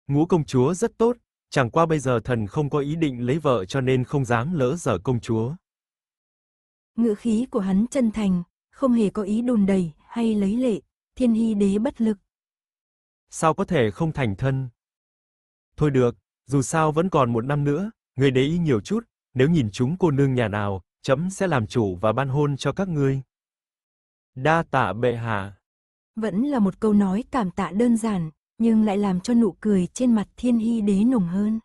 S2: Ngũ công chúa rất tốt, chẳng qua bây giờ thần không có ý định lấy vợ cho nên không dám lỡ dở công chúa.
S1: Ngữ khí của hắn chân thành, không hề có ý đùn đẩy hay lấy lệ, Thiên Hy đế bất lực.
S2: Sao có thể không thành thân? Thôi được, dù sao vẫn còn một năm nữa, người để ý nhiều chút, nếu nhìn chúng cô nương nhà nào, chấm sẽ làm chủ và ban hôn cho các ngươi. Đa tạ bệ hạ.
S1: Vẫn là một câu nói cảm tạ đơn giản, nhưng lại làm cho nụ cười trên mặt thiên hy đế nồng hơn.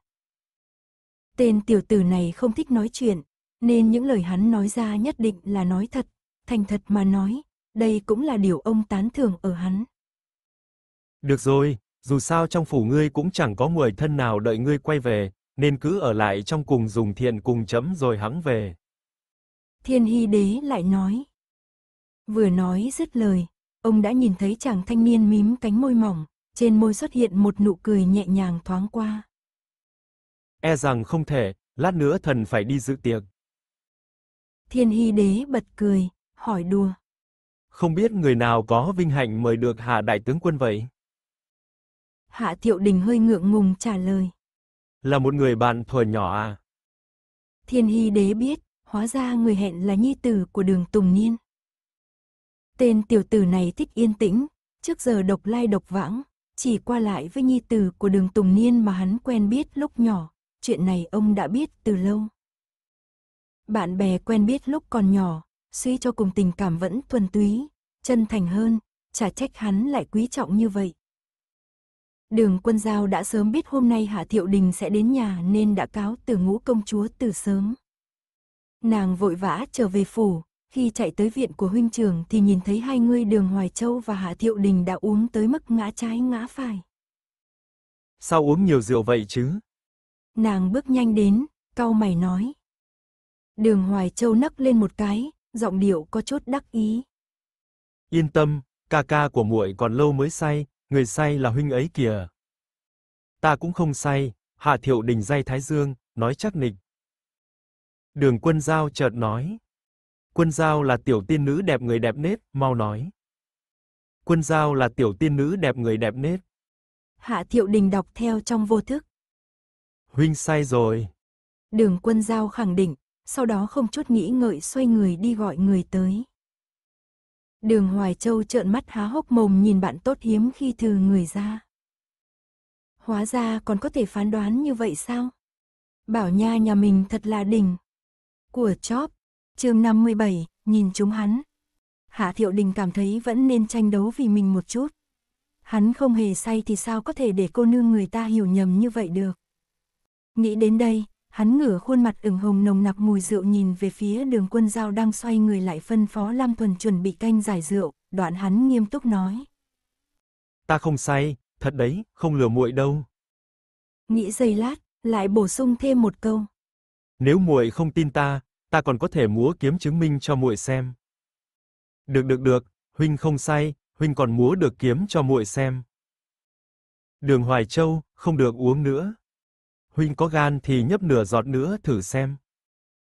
S1: Tên tiểu tử này không thích nói chuyện, nên những lời hắn nói ra nhất định là nói thật, thành thật mà nói, đây cũng là điều ông tán thưởng ở hắn.
S2: Được rồi, dù sao trong phủ ngươi cũng chẳng có người thân nào đợi ngươi quay về, nên cứ ở lại trong cùng dùng thiện cùng chấm rồi hắn về.
S1: Thiên Hy Đế lại nói. Vừa nói dứt lời, ông đã nhìn thấy chàng thanh niên mím cánh môi mỏng, trên môi xuất hiện một nụ cười nhẹ nhàng thoáng qua.
S2: E rằng không thể, lát nữa thần phải đi dự tiệc.
S1: Thiên Hy Đế bật cười, hỏi đùa
S2: không biết người nào có vinh hạnh mời được Hạ Đại Tướng Quân vậy?
S1: Hạ Thiệu Đình hơi ngượng ngùng trả lời.
S2: Là một người bạn thuở nhỏ à?
S1: Thiên Hy Đế biết, hóa ra người hẹn là nhi tử của đường Tùng Niên. Tên tiểu tử này thích yên tĩnh, trước giờ độc lai độc vãng, chỉ qua lại với nhi tử của đường Tùng Niên mà hắn quen biết lúc nhỏ, chuyện này ông đã biết từ lâu. Bạn bè quen biết lúc còn nhỏ, suy cho cùng tình cảm vẫn thuần túy, chân thành hơn, chả trách hắn lại quý trọng như vậy. Đường quân giao đã sớm biết hôm nay Hạ Thiệu Đình sẽ đến nhà nên đã cáo từ ngũ công chúa từ sớm. Nàng vội vã trở về phủ, khi chạy tới viện của huynh trưởng thì nhìn thấy hai người đường Hoài Châu và Hạ Thiệu Đình đã uống tới mức ngã trái ngã phải.
S2: Sao uống nhiều rượu vậy chứ?
S1: Nàng bước nhanh đến, cau mày nói. Đường Hoài Châu nấc lên một cái, giọng điệu có chút đắc ý.
S2: Yên tâm, ca ca của muội còn lâu mới say, người say là huynh ấy kìa. Ta cũng không say, Hạ Thiệu Đình dây Thái Dương, nói chắc nịch. Đường Quân Giao chợt nói. Quân Giao là tiểu tiên nữ đẹp người đẹp nết, mau nói. Quân Giao là tiểu tiên nữ đẹp người đẹp nết.
S1: Hạ Thiệu Đình đọc theo trong vô thức.
S2: Huynh say rồi.
S1: Đường Quân Giao khẳng định sau đó không chút nghĩ ngợi xoay người đi gọi người tới. Đường Hoài Châu trợn mắt há hốc mồm nhìn bạn tốt hiếm khi thừ người ra. Hóa ra còn có thể phán đoán như vậy sao? Bảo Nha nhà mình thật là đỉnh. Của chóp, chương 57, nhìn chúng hắn. Hạ Thiệu Đình cảm thấy vẫn nên tranh đấu vì mình một chút. Hắn không hề say thì sao có thể để cô nương người ta hiểu nhầm như vậy được. Nghĩ đến đây, hắn ngửa khuôn mặt ửng hồng nồng nặc mùi rượu nhìn về phía đường quân giao đang xoay người lại phân phó Lam Thuần chuẩn bị canh giải rượu, đoạn hắn nghiêm túc nói.
S2: Ta không say, thật đấy, không lừa muội đâu.
S1: Nghĩ giây lát, lại bổ sung thêm một câu.
S2: Nếu muội không tin ta, ta còn có thể múa kiếm chứng minh cho muội xem. Được được được, huynh không say, huynh còn múa được kiếm cho muội xem. Đường Hoài Châu, không được uống nữa huynh có gan thì nhấp nửa giọt nữa thử
S1: xem.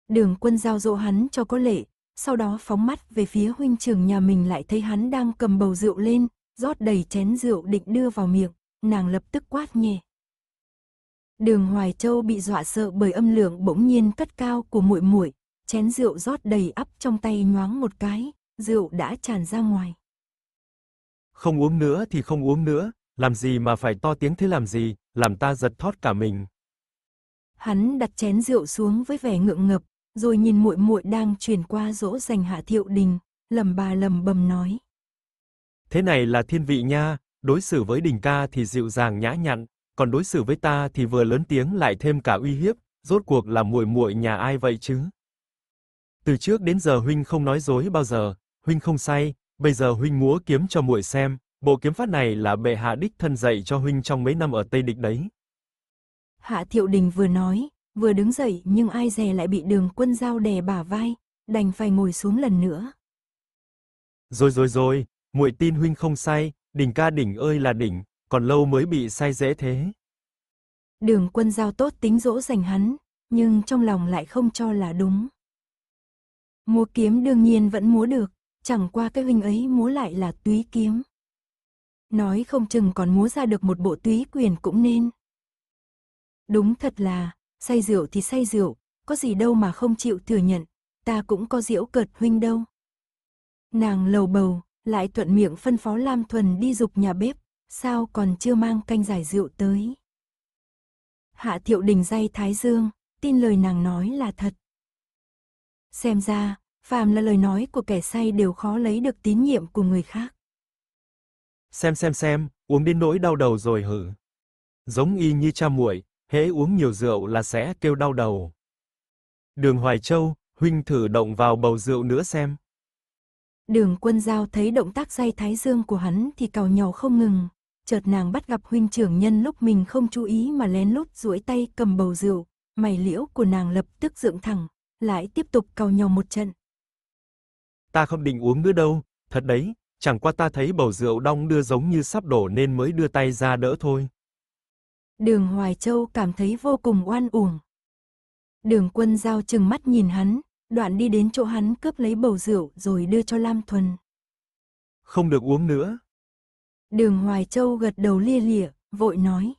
S1: Đường quân giao dỗ hắn cho có lệ, sau đó phóng mắt về phía huynh trưởng nhà mình lại thấy hắn đang cầm bầu rượu lên, rót đầy chén rượu định đưa vào miệng, nàng lập tức quát nhẹ. Đường Hoài Châu bị dọa sợ bởi âm lượng bỗng nhiên cất cao của muội muội, chén rượu rót đầy ắp trong tay nhoáng một cái, rượu đã tràn ra ngoài.
S2: Không uống nữa thì không uống nữa, làm gì mà phải to tiếng thế làm gì, làm ta giật thót cả mình.
S1: Hắn đặt chén rượu xuống với vẻ ngượng ngập, rồi nhìn muội muội đang chuyển qua dỗ dành Hạ Thiệu Đình, lầm bà lầm bầm nói.
S2: Thế này là thiên vị nha, đối xử với Đình ca thì dịu dàng nhã nhặn, còn đối xử với ta thì vừa lớn tiếng lại thêm cả uy hiếp, rốt cuộc là muội muội nhà ai vậy chứ? Từ trước đến giờ huynh không nói dối bao giờ, huynh không say, bây giờ huynh múa kiếm cho muội xem, bộ kiếm pháp này là bệ hạ đích thân dạy cho huynh trong mấy năm ở Tây Địch đấy,
S1: Hạ Thiệu Đình vừa nói, vừa đứng dậy nhưng ai dè lại bị đường quân Giao đè bả vai, đành phải ngồi xuống lần nữa.
S2: Rồi rồi rồi, muội tin huynh không sai, đỉnh ca đỉnh ơi là đỉnh, còn lâu mới bị sai dễ thế.
S1: Đường quân giao tốt tính dỗ dành hắn, nhưng trong lòng lại không cho là đúng. Múa kiếm đương nhiên vẫn múa được, chẳng qua cái huynh ấy múa lại là túy kiếm. Nói không chừng còn múa ra được một bộ túy quyền cũng nên. Đúng thật là, say rượu thì say rượu, có gì đâu mà không chịu thừa nhận, ta cũng có diễu cợt huynh đâu. Nàng lầu bầu, lại thuận miệng phân phó Lam Thuần đi dục nhà bếp, sao còn chưa mang canh giải rượu tới. Hạ thiệu đình dây Thái Dương, tin lời nàng nói là thật. Xem ra, phàm là lời nói của kẻ say đều khó lấy được tín nhiệm của người khác.
S2: Xem xem xem, uống đến nỗi đau đầu rồi hử. Giống y như cha muội, hễ uống nhiều rượu là sẽ kêu đau đầu. Đường Hoài Châu, huynh thử động vào bầu rượu nữa xem.
S1: Đường quân giao thấy động tác say thái dương của hắn thì cào nhau không ngừng. Chợt nàng bắt gặp huynh trưởng nhân lúc mình không chú ý mà lén lút duỗi tay cầm bầu rượu. Mày liễu của nàng lập tức dựng thẳng, lại tiếp tục cào nhau một trận.
S2: Ta không định uống nữa đâu, thật đấy, chẳng qua ta thấy bầu rượu đong đưa giống như sắp đổ nên mới đưa tay ra đỡ thôi.
S1: Đường Hoài Châu cảm thấy vô cùng oan uổng. Đường quân giao chừng mắt nhìn hắn, đoạn đi đến chỗ hắn cướp lấy bầu rượu rồi đưa cho Lam Thuần.
S2: Không được uống nữa.
S1: Đường Hoài Châu gật đầu lia lịa, vội nói.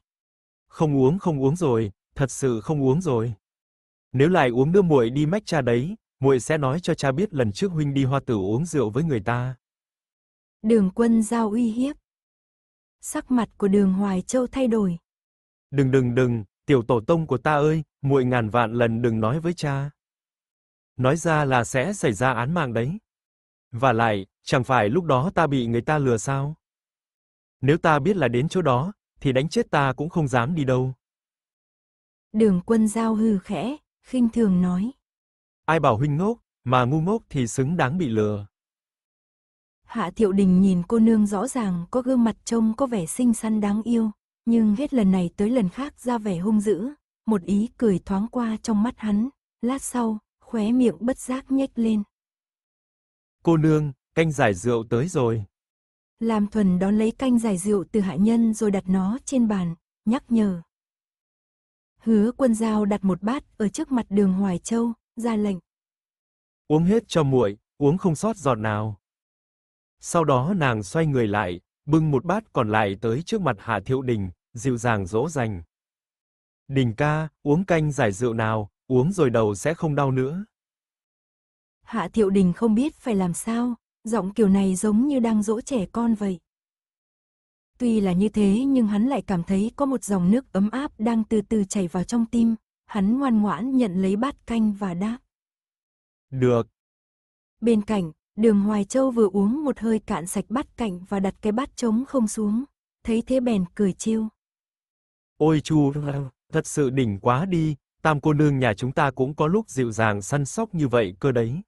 S2: Không uống không uống rồi, thật sự không uống rồi. Nếu lại uống đưa muội đi mách cha đấy, muội sẽ nói cho cha biết lần trước huynh đi hoa tử uống rượu với người ta.
S1: Đường quân giao uy hiếp. Sắc mặt của đường Hoài Châu thay đổi,
S2: Đừng đừng đừng, tiểu tổ tông của ta ơi, muội ngàn vạn lần đừng nói với cha. Nói ra là sẽ xảy ra án mạng đấy. Và lại, chẳng phải lúc đó ta bị người ta lừa sao? Nếu ta biết là đến chỗ đó, thì đánh chết ta cũng không dám đi đâu.
S1: Đường quân giao hư khẽ, khinh thường nói.
S2: Ai bảo huynh ngốc, mà ngu ngốc thì xứng đáng bị lừa.
S1: Hạ Thiệu Đình nhìn cô nương rõ ràng có gương mặt trông có vẻ xinh xắn đáng yêu, nhưng hết lần này tới lần khác ra vẻ hung dữ, một ý cười thoáng qua trong mắt hắn, lát sau, khóe miệng bất giác nhếch lên.
S2: Cô nương, canh giải rượu tới rồi.
S1: Làm thuần đón lấy canh giải rượu từ hạ nhân rồi đặt nó trên bàn, nhắc nhở. Hứa quân giao đặt một bát ở trước mặt đường Hoài Châu, ra lệnh.
S2: Uống hết cho muội, uống không sót giọt nào. Sau đó nàng xoay người lại, bưng một bát còn lại tới trước mặt Hà Thiệu Đình, dịu dàng dỗ dành. Đình ca, uống canh giải rượu nào, uống rồi đầu sẽ không đau nữa.
S1: Hạ Thiệu Đình không biết phải làm sao, giọng kiểu này giống như đang dỗ trẻ con vậy. Tuy là như thế nhưng hắn lại cảm thấy có một dòng nước ấm áp đang từ từ chảy vào trong tim, hắn ngoan ngoãn nhận lấy bát canh và đáp. Được. Bên cạnh, đường Hoài Châu vừa uống một hơi cạn sạch bát cạnh và đặt cái bát trống không xuống, thấy thế bèn cười chiêu.
S2: Ôi chu, thật sự đỉnh quá đi, tam cô nương nhà chúng ta cũng có lúc dịu dàng săn sóc như vậy cơ đấy.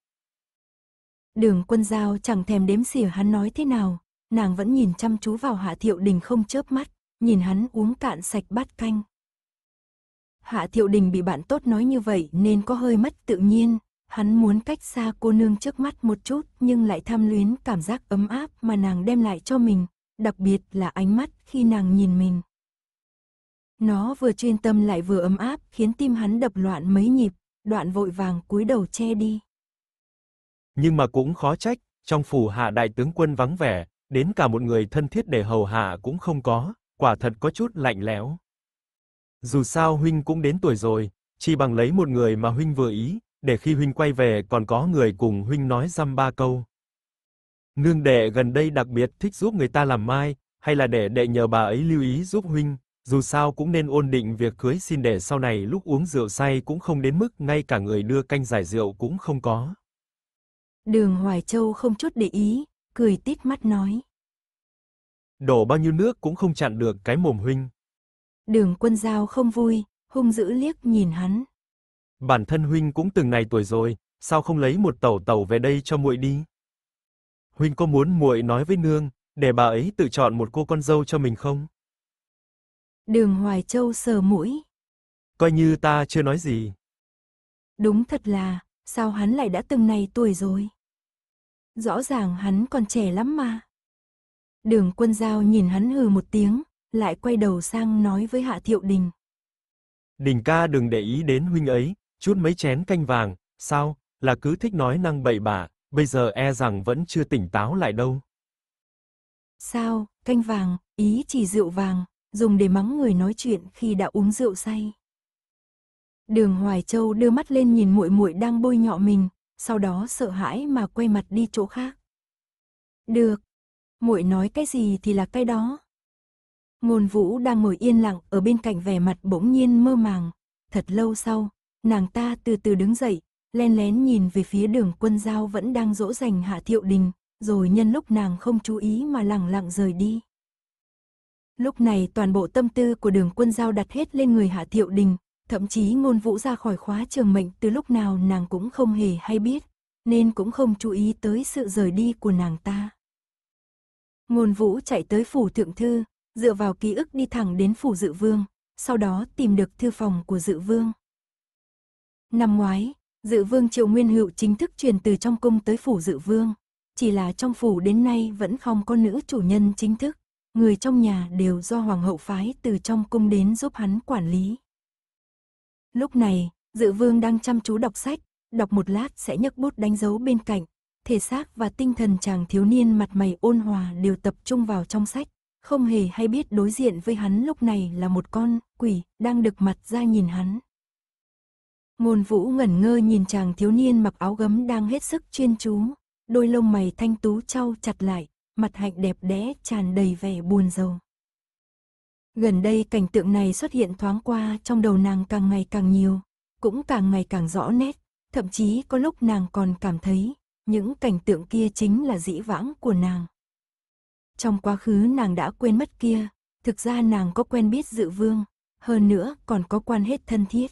S1: Đường quân giao chẳng thèm đếm xỉa hắn nói thế nào, nàng vẫn nhìn chăm chú vào hạ thiệu đình không chớp mắt, nhìn hắn uống cạn sạch bát canh. Hạ thiệu đình bị bạn tốt nói như vậy nên có hơi mất tự nhiên, hắn muốn cách xa cô nương trước mắt một chút nhưng lại tham luyến cảm giác ấm áp mà nàng đem lại cho mình, đặc biệt là ánh mắt khi nàng nhìn mình. Nó vừa chuyên tâm lại vừa ấm áp, khiến tim hắn đập loạn mấy nhịp, đoạn vội vàng cúi đầu che đi.
S2: Nhưng mà cũng khó trách, trong phủ hạ đại tướng quân vắng vẻ, đến cả một người thân thiết để hầu hạ cũng không có, quả thật có chút lạnh lẽo. Dù sao huynh cũng đến tuổi rồi, chỉ bằng lấy một người mà huynh vừa ý, để khi huynh quay về còn có người cùng huynh nói dăm ba câu. Nương đệ gần đây đặc biệt thích giúp người ta làm mai, hay là để đệ nhờ bà ấy lưu ý giúp huynh, dù sao cũng nên ôn định việc cưới xin để sau này lúc uống rượu say cũng không đến mức ngay cả người đưa canh giải rượu cũng không có.
S1: Đường Hoài Châu không chút để ý, cười tít mắt nói.
S2: Đổ bao nhiêu nước cũng không chặn được cái mồm huynh.
S1: Đường quân giao không vui, hung dữ liếc nhìn hắn.
S2: Bản thân huynh cũng từng này tuổi rồi, sao không lấy một tẩu tẩu về đây cho muội đi? Huynh có muốn muội nói với nương, để bà ấy tự chọn một cô con dâu cho mình không?
S1: Đường Hoài Châu sờ mũi.
S2: Coi như ta chưa nói gì.
S1: Đúng thật là, sao hắn lại đã từng này tuổi rồi? Rõ ràng hắn còn trẻ lắm mà. Đường quân giao nhìn hắn hừ một tiếng, lại quay đầu sang nói với Hạ Thiệu Đình.
S2: Đình ca đừng để ý đến huynh ấy, chút mấy chén canh vàng, sao, là cứ thích nói năng bậy bạ, bây giờ e rằng vẫn chưa tỉnh táo lại đâu.
S1: Sao, canh vàng, ý chỉ rượu vàng, dùng để mắng người nói chuyện khi đã uống rượu say. Đường Hoài Châu đưa mắt lên nhìn muội muội đang bôi nhọ mình, sau đó sợ hãi mà quay mặt đi chỗ khác. Được, muội nói cái gì thì là cái đó. Ngôn Vũ đang ngồi yên lặng ở bên cạnh vẻ mặt bỗng nhiên mơ màng, thật lâu sau, nàng ta từ từ đứng dậy, len lén nhìn về phía Đường Quân Dao vẫn đang dỗ dành Hạ Thiệu Đình, rồi nhân lúc nàng không chú ý mà lẳng lặng rời đi. Lúc này toàn bộ tâm tư của đường quân giao đặt hết lên người Hạ Thiệu Đình, thậm chí ngôn vũ ra khỏi khóa trường mệnh từ lúc nào nàng cũng không hề hay biết, nên cũng không chú ý tới sự rời đi của nàng ta. Ngôn vũ chạy tới phủ thượng thư, dựa vào ký ức đi thẳng đến phủ dự vương, sau đó tìm được thư phòng của dự vương. Năm ngoái, dự vương triệu nguyên hữu chính thức truyền từ trong cung tới phủ dự vương, chỉ là trong phủ đến nay vẫn không có nữ chủ nhân chính thức người trong nhà đều do hoàng hậu phái từ trong cung đến giúp hắn quản lý. Lúc này, dự vương đang chăm chú đọc sách, đọc một lát sẽ nhấc bút đánh dấu bên cạnh, thể xác và tinh thần chàng thiếu niên mặt mày ôn hòa đều tập trung vào trong sách, không hề hay biết đối diện với hắn lúc này là một con quỷ đang được mặt ra nhìn hắn. Ngôn vũ ngẩn ngơ nhìn chàng thiếu niên mặc áo gấm đang hết sức chuyên chú, đôi lông mày thanh tú trao chặt lại, mặt hạnh đẹp đẽ tràn đầy vẻ buồn rầu. Gần đây cảnh tượng này xuất hiện thoáng qua trong đầu nàng càng ngày càng nhiều, cũng càng ngày càng rõ nét, thậm chí có lúc nàng còn cảm thấy những cảnh tượng kia chính là dĩ vãng của nàng. Trong quá khứ nàng đã quên mất kia, thực ra nàng có quen biết dự vương, hơn nữa còn có quan hết thân thiết.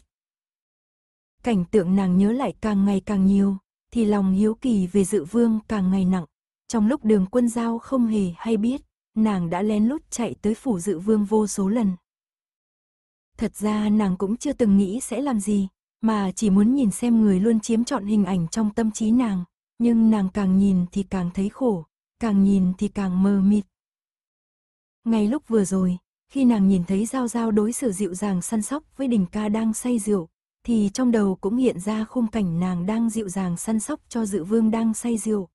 S1: Cảnh tượng nàng nhớ lại càng ngày càng nhiều, thì lòng hiếu kỳ về dự vương càng ngày nặng, trong lúc đường quân giao không hề hay biết, nàng đã lén lút chạy tới phủ dự vương vô số lần. Thật ra nàng cũng chưa từng nghĩ sẽ làm gì, mà chỉ muốn nhìn xem người luôn chiếm trọn hình ảnh trong tâm trí nàng, nhưng nàng càng nhìn thì càng thấy khổ, càng nhìn thì càng mờ mịt. Ngay lúc vừa rồi, khi nàng nhìn thấy Giao Giao đối xử dịu dàng săn sóc với Đình ca đang say rượu, thì trong đầu cũng hiện ra khung cảnh nàng đang dịu dàng săn sóc cho dự vương đang say rượu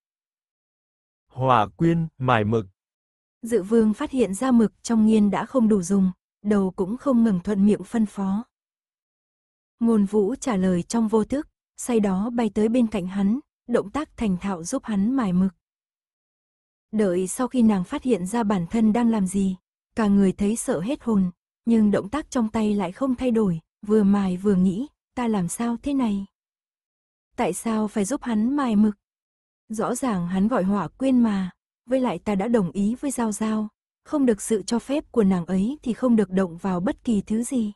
S2: hỏa quyên, mài mực.
S1: Dự vương phát hiện ra mực trong nghiên đã không đủ dùng, đầu cũng không ngừng thuận miệng phân phó. Ngôn vũ trả lời trong vô thức, say đó bay tới bên cạnh hắn, động tác thành thạo giúp hắn mài mực. Đợi sau khi nàng phát hiện ra bản thân đang làm gì, cả người thấy sợ hết hồn, nhưng động tác trong tay lại không thay đổi, vừa mài vừa nghĩ, ta làm sao thế này? Tại sao phải giúp hắn mài mực? Rõ ràng hắn gọi hỏa quyên mà, với lại ta đã đồng ý với Giao Giao, không được sự cho phép của nàng ấy thì không được động vào bất kỳ thứ gì.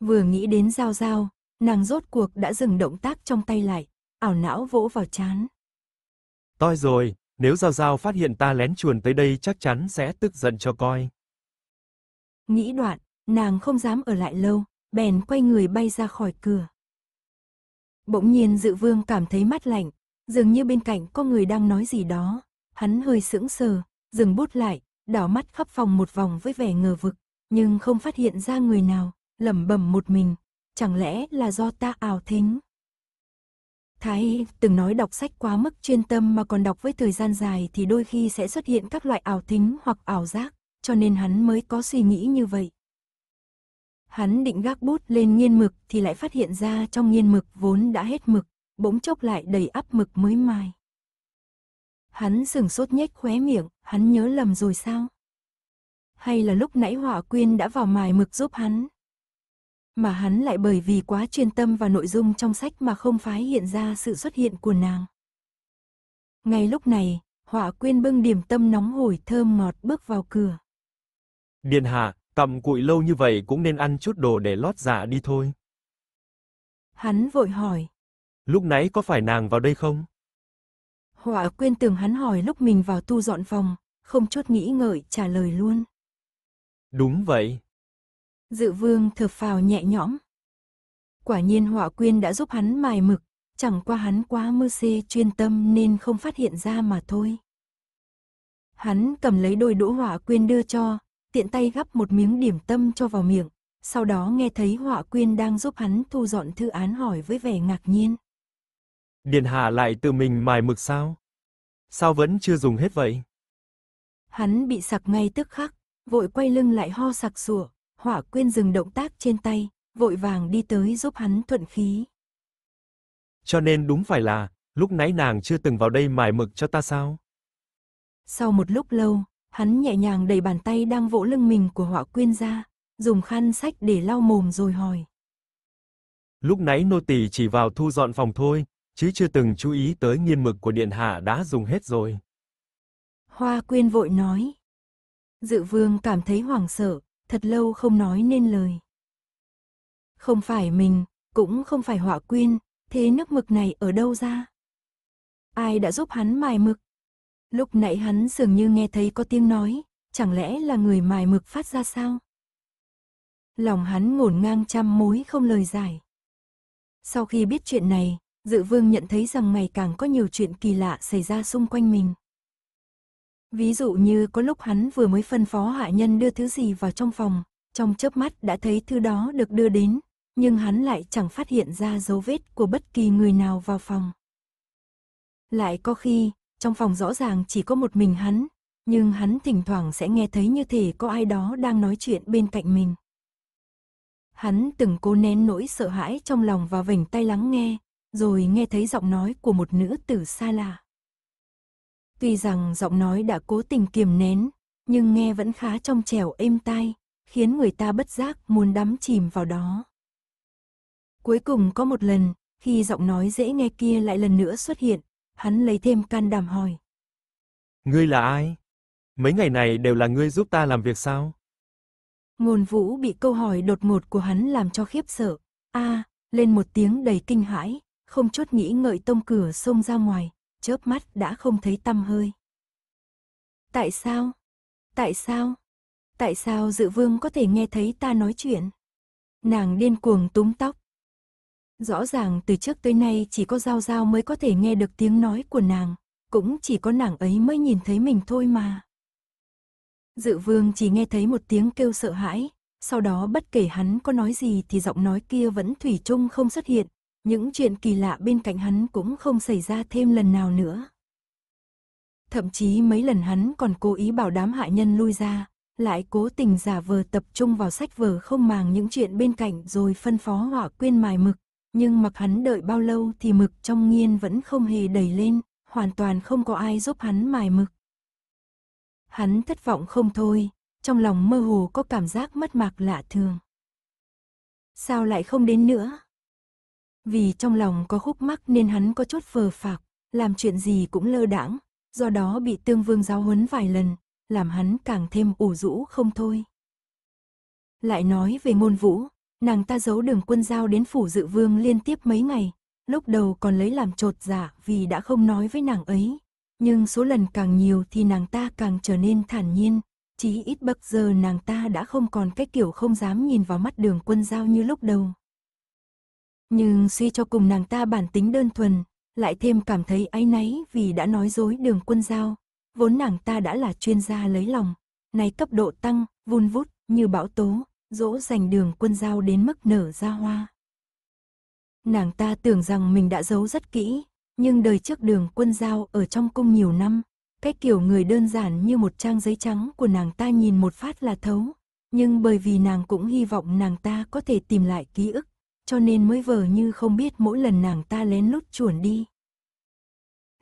S1: Vừa nghĩ đến Giao Giao, nàng rốt cuộc đã dừng động tác trong tay lại, ảo não vỗ vào chán.
S2: Toi rồi, nếu Giao Giao phát hiện ta lén chuồn tới đây chắc chắn sẽ tức giận cho coi.
S1: Nghĩ đoạn, nàng không dám ở lại lâu, bèn quay người bay ra khỏi cửa. Bỗng nhiên dự vương cảm thấy mắt lạnh, Dường như bên cạnh có người đang nói gì đó. Hắn hơi sững sờ, dừng bút lại, đảo mắt khắp phòng một vòng với vẻ ngờ vực, nhưng không phát hiện ra người nào, lẩm bẩm một mình, chẳng lẽ là do ta ảo thính? Thái từng nói đọc sách quá mức chuyên tâm mà còn đọc với thời gian dài thì đôi khi sẽ xuất hiện các loại ảo thính hoặc ảo giác, cho nên hắn mới có suy nghĩ như vậy. Hắn định gác bút lên nghiên mực thì lại phát hiện ra trong nghiên mực vốn đã hết mực, bỗng chốc lại đầy áp mực mới mai. Hắn sừng sốt nhếch khóe miệng, hắn nhớ lầm rồi sao? Hay là lúc nãy họa quyên đã vào mài mực giúp hắn? Mà hắn lại bởi vì quá chuyên tâm vào nội dung trong sách mà không phái hiện ra sự xuất hiện của nàng. Ngay lúc này, họa quyên bưng điểm tâm nóng hổi thơm ngọt bước vào cửa.
S2: Điện hạ, cặm cụi lâu như vậy cũng nên ăn chút đồ để lót dạ đi thôi.
S1: Hắn vội hỏi.
S2: Lúc nãy có phải nàng vào đây không?
S1: Họa quên tưởng hắn hỏi lúc mình vào tu dọn phòng, không chút nghĩ ngợi trả lời luôn.
S2: Đúng vậy.
S1: Dự vương thở phào nhẹ nhõm. Quả nhiên họa quyên đã giúp hắn mài mực, chẳng qua hắn quá mơ xê chuyên tâm nên không phát hiện ra mà thôi. Hắn cầm lấy đôi đũa họa quyên đưa cho, tiện tay gắp một miếng điểm tâm cho vào miệng, sau đó nghe thấy họa quyên đang giúp hắn thu dọn thư án hỏi với vẻ ngạc nhiên.
S2: Điền hạ lại tự mình mài mực sao? Sao vẫn chưa dùng hết vậy?
S1: Hắn bị sặc ngay tức khắc, vội quay lưng lại ho sặc sủa, hỏa quyên dừng động tác trên tay, vội vàng đi tới giúp hắn thuận khí.
S2: Cho nên đúng phải là, lúc nãy nàng chưa từng vào đây mài mực cho ta sao?
S1: Sau một lúc lâu, hắn nhẹ nhàng đẩy bàn tay đang vỗ lưng mình của hỏa quyên ra, dùng khăn sách để lau mồm rồi hỏi.
S2: Lúc nãy nô tỳ chỉ vào thu dọn phòng thôi, chứ chưa từng chú ý tới nghiên mực của điện hạ đã dùng hết rồi.
S1: Hoa Quyên vội nói. Dự vương cảm thấy hoảng sợ, thật lâu không nói nên lời. Không phải mình, cũng không phải họa quyên, thế nước mực này ở đâu ra? Ai đã giúp hắn mài mực? Lúc nãy hắn dường như nghe thấy có tiếng nói, chẳng lẽ là người mài mực phát ra sao? Lòng hắn ngổn ngang trăm mối không lời giải. Sau khi biết chuyện này, Dự vương nhận thấy rằng ngày càng có nhiều chuyện kỳ lạ xảy ra xung quanh mình. Ví dụ như có lúc hắn vừa mới phân phó hạ nhân đưa thứ gì vào trong phòng, trong chớp mắt đã thấy thứ đó được đưa đến, nhưng hắn lại chẳng phát hiện ra dấu vết của bất kỳ người nào vào phòng. Lại có khi, trong phòng rõ ràng chỉ có một mình hắn, nhưng hắn thỉnh thoảng sẽ nghe thấy như thể có ai đó đang nói chuyện bên cạnh mình. Hắn từng cố nén nỗi sợ hãi trong lòng và vểnh tay lắng nghe, rồi nghe thấy giọng nói của một nữ tử xa lạ. Tuy rằng giọng nói đã cố tình kiềm nén, nhưng nghe vẫn khá trong trẻo êm tai, khiến người ta bất giác muốn đắm chìm vào đó. Cuối cùng có một lần, khi giọng nói dễ nghe kia lại lần nữa xuất hiện, hắn lấy thêm can đảm hỏi.
S2: Ngươi là ai? Mấy ngày này đều là ngươi giúp ta làm việc sao?
S1: Ngôn vũ bị câu hỏi đột ngột của hắn làm cho khiếp sợ. a lên một tiếng đầy kinh hãi, không chút nghĩ ngợi tông cửa xông ra ngoài, chớp mắt đã không thấy tăm hơi. Tại sao? Tại sao? Tại sao dự vương có thể nghe thấy ta nói chuyện? Nàng điên cuồng túm tóc. Rõ ràng từ trước tới nay chỉ có Giao Giao mới có thể nghe được tiếng nói của nàng, cũng chỉ có nàng ấy mới nhìn thấy mình thôi mà. Dự vương chỉ nghe thấy một tiếng kêu sợ hãi, sau đó bất kể hắn có nói gì thì giọng nói kia vẫn thủy chung không xuất hiện, những chuyện kỳ lạ bên cạnh hắn cũng không xảy ra thêm lần nào nữa. Thậm chí mấy lần hắn còn cố ý bảo đám hạ nhân lui ra, lại cố tình giả vờ tập trung vào sách vở không màng những chuyện bên cạnh rồi phân phó họa quyên mài mực. Nhưng mặc hắn đợi bao lâu thì mực trong nghiên vẫn không hề đẩy lên, hoàn toàn không có ai giúp hắn mài mực. Hắn thất vọng không thôi, trong lòng mơ hồ có cảm giác mất mạc lạ thường. Sao lại không đến nữa? Vì trong lòng có khúc mắc nên hắn có chút vờ phạc, làm chuyện gì cũng lơ đãng, do đó bị tương vương giáo huấn vài lần, làm hắn càng thêm ủ rũ không thôi. Lại nói về ngôn vũ, nàng ta giấu đường quân giao đến phủ dự vương liên tiếp mấy ngày, lúc đầu còn lấy làm trột giả dạ vì đã không nói với nàng ấy. Nhưng số lần càng nhiều thì nàng ta càng trở nên thản nhiên, chí ít bậc giờ nàng ta đã không còn cái kiểu không dám nhìn vào mắt đường quân giao như lúc đầu. Nhưng suy cho cùng nàng ta bản tính đơn thuần, lại thêm cảm thấy áy náy vì đã nói dối đường quân giao. Vốn nàng ta đã là chuyên gia lấy lòng, nay cấp độ tăng, vun vút như bão tố, dỗ dành đường quân giao đến mức nở ra hoa. Nàng ta tưởng rằng mình đã giấu rất kỹ, nhưng đời trước đường quân giao ở trong cung nhiều năm, cái kiểu người đơn giản như một trang giấy trắng của nàng ta nhìn một phát là thấu, nhưng bởi vì nàng cũng hy vọng nàng ta có thể tìm lại ký ức cho nên mới vờ như không biết mỗi lần nàng ta lén lút chuồn đi.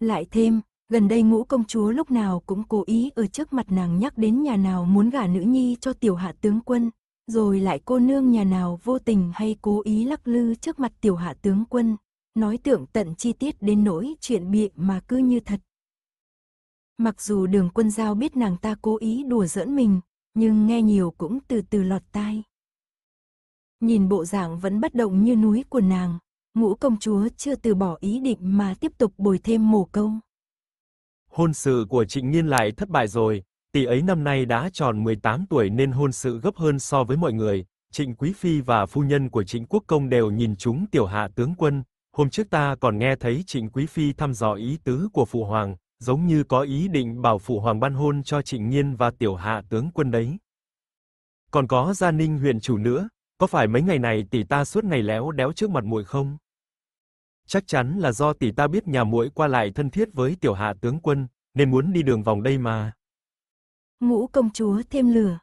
S1: Lại thêm, gần đây ngũ công chúa lúc nào cũng cố ý ở trước mặt nàng nhắc đến nhà nào muốn gả nữ nhi cho tiểu hạ tướng quân, rồi lại cô nương nhà nào vô tình hay cố ý lắc lư trước mặt tiểu hạ tướng quân, nói tưởng tận chi tiết đến nỗi chuyện bịa mà cứ như thật. Mặc dù đường quân giao biết nàng ta cố ý đùa giỡn mình, nhưng nghe nhiều cũng từ từ lọt tai nhìn bộ dạng vẫn bất động như núi của nàng, ngũ công chúa chưa từ bỏ ý định mà tiếp tục bồi thêm mồ câu.
S2: Hôn sự của Trịnh Nghiên lại thất bại rồi, tỷ ấy năm nay đã tròn 18 tuổi nên hôn sự gấp hơn so với mọi người. Trịnh Quý Phi và phu nhân của Trịnh Quốc Công đều nhìn chúng tiểu hạ tướng quân. Hôm trước ta còn nghe thấy Trịnh Quý Phi thăm dò ý tứ của Phụ Hoàng, giống như có ý định bảo Phụ Hoàng ban hôn cho Trịnh Nghiên và tiểu hạ tướng quân đấy. Còn có Gia Ninh huyện chủ nữa, có phải mấy ngày này tỷ ta suốt ngày léo đéo trước mặt muội không? Chắc chắn là do tỷ ta biết nhà muội qua lại thân thiết với tiểu hạ tướng quân, nên muốn đi đường vòng đây mà.
S1: Ngũ công chúa thêm lửa.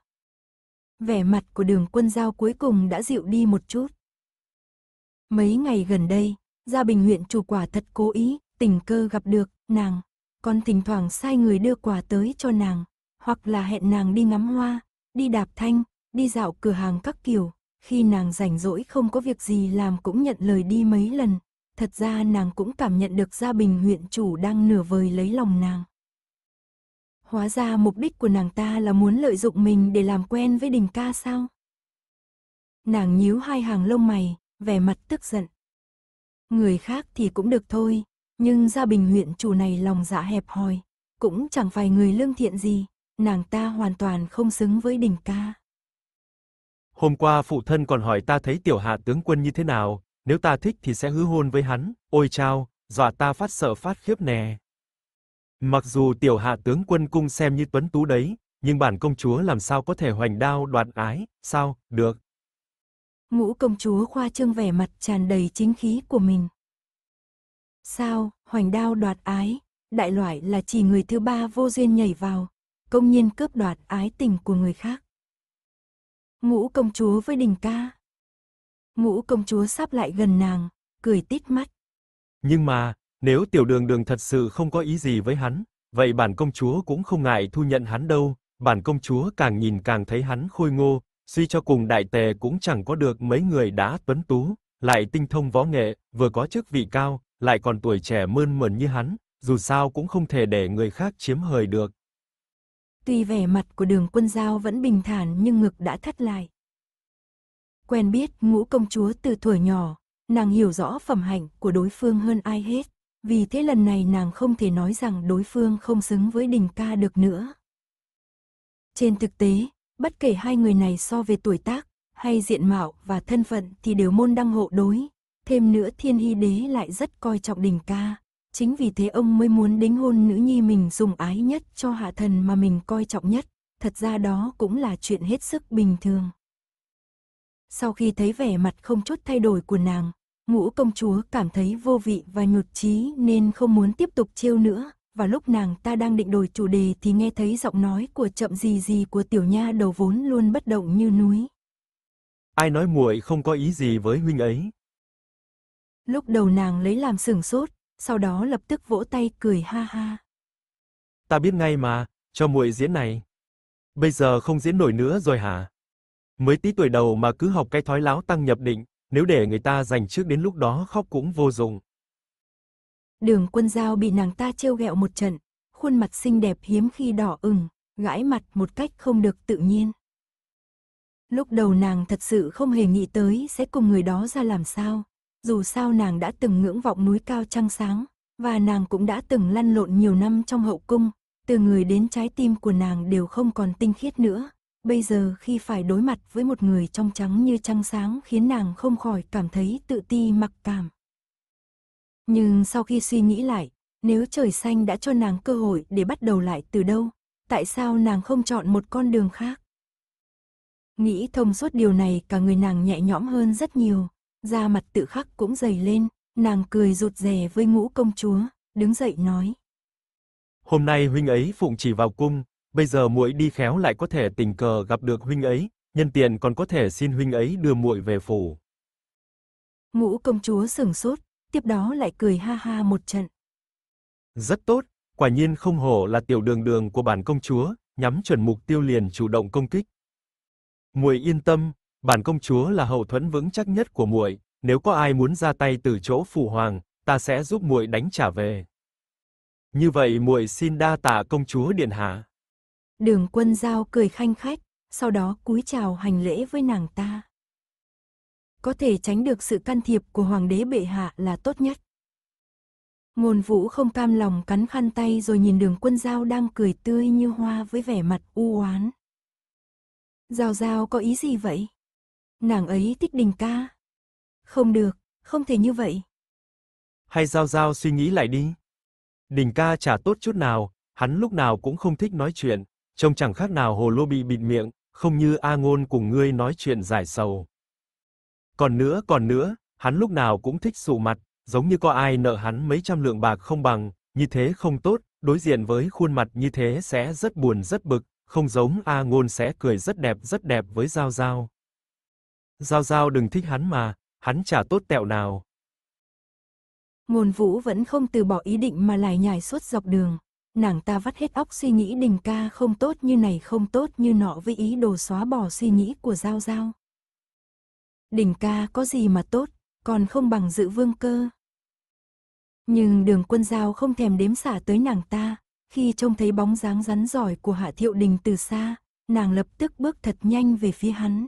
S1: Vẻ mặt của đường quân giao cuối cùng đã dịu đi một chút. Mấy ngày gần đây, gia bình huyện chủ quả thật cố ý, tình cơ gặp được, nàng. Còn thỉnh thoảng sai người đưa quà tới cho nàng, hoặc là hẹn nàng đi ngắm hoa, đi đạp thanh, đi dạo cửa hàng các kiểu, khi nàng rảnh rỗi không có việc gì làm cũng nhận lời đi mấy lần, thật ra nàng cũng cảm nhận được gia bình huyện chủ đang nửa vời lấy lòng nàng. Hóa ra mục đích của nàng ta là muốn lợi dụng mình để làm quen với đình ca sao? Nàng nhíu hai hàng lông mày, vẻ mặt tức giận. Người khác thì cũng được thôi, nhưng gia bình huyện chủ này lòng dạ hẹp hòi, cũng chẳng phải người lương thiện gì, nàng ta hoàn toàn không xứng với đình ca.
S2: Hôm qua phụ thân còn hỏi ta thấy tiểu hạ tướng quân như thế nào, nếu ta thích thì sẽ hứa hôn với hắn, ôi chao, dọa ta phát sợ phát khiếp nè. Mặc dù tiểu hạ tướng quân cung xem như tuấn tú đấy, nhưng bản công chúa làm sao có thể hoành đao đoạt ái, sao, được.
S1: Ngũ công chúa khoa trương vẻ mặt tràn đầy chính khí của mình. Sao, hoành đao đoạt ái, đại loại là chỉ người thứ ba vô duyên nhảy vào, công nhiên cướp đoạt ái tình của người khác. Ngũ công chúa với đình ca. Ngũ công chúa sắp lại gần nàng, cười tít mắt.
S2: Nhưng mà, nếu tiểu đường đường thật sự không có ý gì với hắn, vậy bản công chúa cũng không ngại thu nhận hắn đâu, bản công chúa càng nhìn càng thấy hắn khôi ngô, suy cho cùng đại tề cũng chẳng có được mấy người đã tuấn tú, lại tinh thông võ nghệ, vừa có chức vị cao, lại còn tuổi trẻ mơn mởn như hắn, dù sao cũng không thể để người khác chiếm hời được,
S1: Tuy vẻ mặt của đường quân giao vẫn bình thản nhưng ngực đã thắt lại. Quen biết ngũ công chúa từ tuổi nhỏ, nàng hiểu rõ phẩm hạnh của đối phương hơn ai hết. Vì thế lần này nàng không thể nói rằng đối phương không xứng với đình ca được nữa. Trên thực tế, bất kể hai người này so về tuổi tác, hay diện mạo và thân phận thì đều môn đăng hộ đối. Thêm nữa thiên hy đế lại rất coi trọng đình ca, Chính vì thế ông mới muốn đính hôn nữ nhi mình dùng ái nhất cho hạ thần mà mình coi trọng nhất, thật ra đó cũng là chuyện hết sức bình thường. Sau khi thấy vẻ mặt không chút thay đổi của nàng, ngũ công chúa cảm thấy vô vị và nhụt chí nên không muốn tiếp tục trêu nữa, và lúc nàng ta đang định đổi chủ đề thì nghe thấy giọng nói của chậm gì gì của tiểu nha đầu vốn luôn bất động như núi.
S2: Ai nói muội không có ý gì với huynh ấy?
S1: Lúc đầu nàng lấy làm sửng sốt, sau đó lập tức vỗ tay cười ha ha.
S2: Ta biết ngay mà, cho muội diễn này. Bây giờ không diễn nổi nữa rồi hả? Mới tí tuổi đầu mà cứ học cái thói láo tăng nhập định, nếu để người ta giành trước đến lúc đó khóc cũng vô dụng.
S1: Đường Quân Dao bị nàng ta trêu ghẹo một trận, khuôn mặt xinh đẹp hiếm khi đỏ ửng, gãi mặt một cách không được tự nhiên. Lúc đầu nàng thật sự không hề nghĩ tới sẽ cùng người đó ra làm sao. Dù sao nàng đã từng ngưỡng vọng núi cao trăng sáng, và nàng cũng đã từng lăn lộn nhiều năm trong hậu cung, từ người đến trái tim của nàng đều không còn tinh khiết nữa. Bây giờ khi phải đối mặt với một người trong trắng như trăng sáng khiến nàng không khỏi cảm thấy tự ti mặc cảm. Nhưng sau khi suy nghĩ lại, nếu trời xanh đã cho nàng cơ hội để bắt đầu lại từ đâu, tại sao nàng không chọn một con đường khác? Nghĩ thông suốt điều này cả người nàng nhẹ nhõm hơn rất nhiều, da mặt tự khắc cũng dày lên, nàng cười rụt rè với ngũ công chúa, đứng dậy nói.
S2: Hôm nay huynh ấy phụng chỉ vào cung, bây giờ muội đi khéo lại có thể tình cờ gặp được huynh ấy, nhân tiện còn có thể xin huynh ấy đưa muội về phủ.
S1: Ngũ công chúa sửng sốt, tiếp đó lại cười ha ha một trận.
S2: Rất tốt, quả nhiên không hổ là tiểu đường đường của bản công chúa, nhắm chuẩn mục tiêu liền chủ động công kích. Muội yên tâm, Bản công chúa là hậu thuẫn vững chắc nhất của muội, nếu có ai muốn ra tay từ chỗ phụ hoàng, ta sẽ giúp muội đánh trả về. Như vậy muội xin đa tạ công chúa điện hạ.
S1: Đường Quân Giao cười khanh khách, sau đó cúi chào hành lễ với nàng ta. Có thể tránh được sự can thiệp của hoàng đế bệ hạ là tốt nhất. Ngôn Vũ không cam lòng cắn khăn tay rồi nhìn Đường Quân Giao đang cười tươi như hoa với vẻ mặt u oán. Giao Giao có ý gì vậy? Nàng ấy thích đình ca. Không được, không thể như vậy.
S2: Hay Giao Giao suy nghĩ lại đi. Đình ca chả tốt chút nào, hắn lúc nào cũng không thích nói chuyện, trông chẳng khác nào hồ lô bị bịt miệng, không như A Ngôn cùng ngươi nói chuyện giải sầu. Còn nữa, còn nữa, hắn lúc nào cũng thích sụ mặt, giống như có ai nợ hắn mấy trăm lượng bạc không bằng, như thế không tốt, đối diện với khuôn mặt như thế sẽ rất buồn rất bực, không giống A Ngôn sẽ cười rất đẹp rất đẹp với Giao Giao. Giao Giao đừng thích hắn mà, hắn chả tốt tẹo nào.
S1: Ngôn vũ vẫn không từ bỏ ý định mà lải nhải suốt dọc đường. Nàng ta vắt hết óc suy nghĩ đình ca không tốt như này không tốt như nọ với ý đồ xóa bỏ suy nghĩ của Giao Giao. Đình ca có gì mà tốt, còn không bằng dự vương cơ. Nhưng đường quân giao không thèm đếm xả tới nàng ta, khi trông thấy bóng dáng rắn giỏi của Hạ Thiệu Đình từ xa, nàng lập tức bước thật nhanh về phía hắn.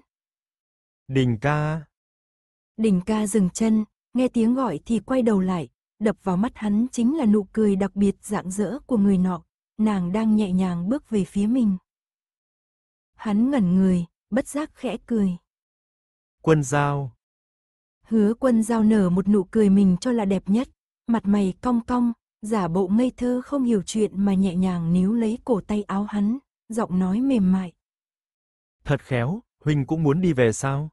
S2: Đình ca.
S1: Đình ca dừng chân, nghe tiếng gọi thì quay đầu lại, đập vào mắt hắn chính là nụ cười đặc biệt rạng rỡ của người nọ, nàng đang nhẹ nhàng bước về phía mình. Hắn ngẩn người, bất giác khẽ cười.
S2: Quân giao.
S1: Hứa quân giao nở một nụ cười mình cho là đẹp nhất, mặt mày cong cong, giả bộ ngây thơ không hiểu chuyện mà nhẹ nhàng níu lấy cổ tay áo hắn, giọng nói mềm mại.
S2: Thật khéo, huynh cũng muốn đi về sao?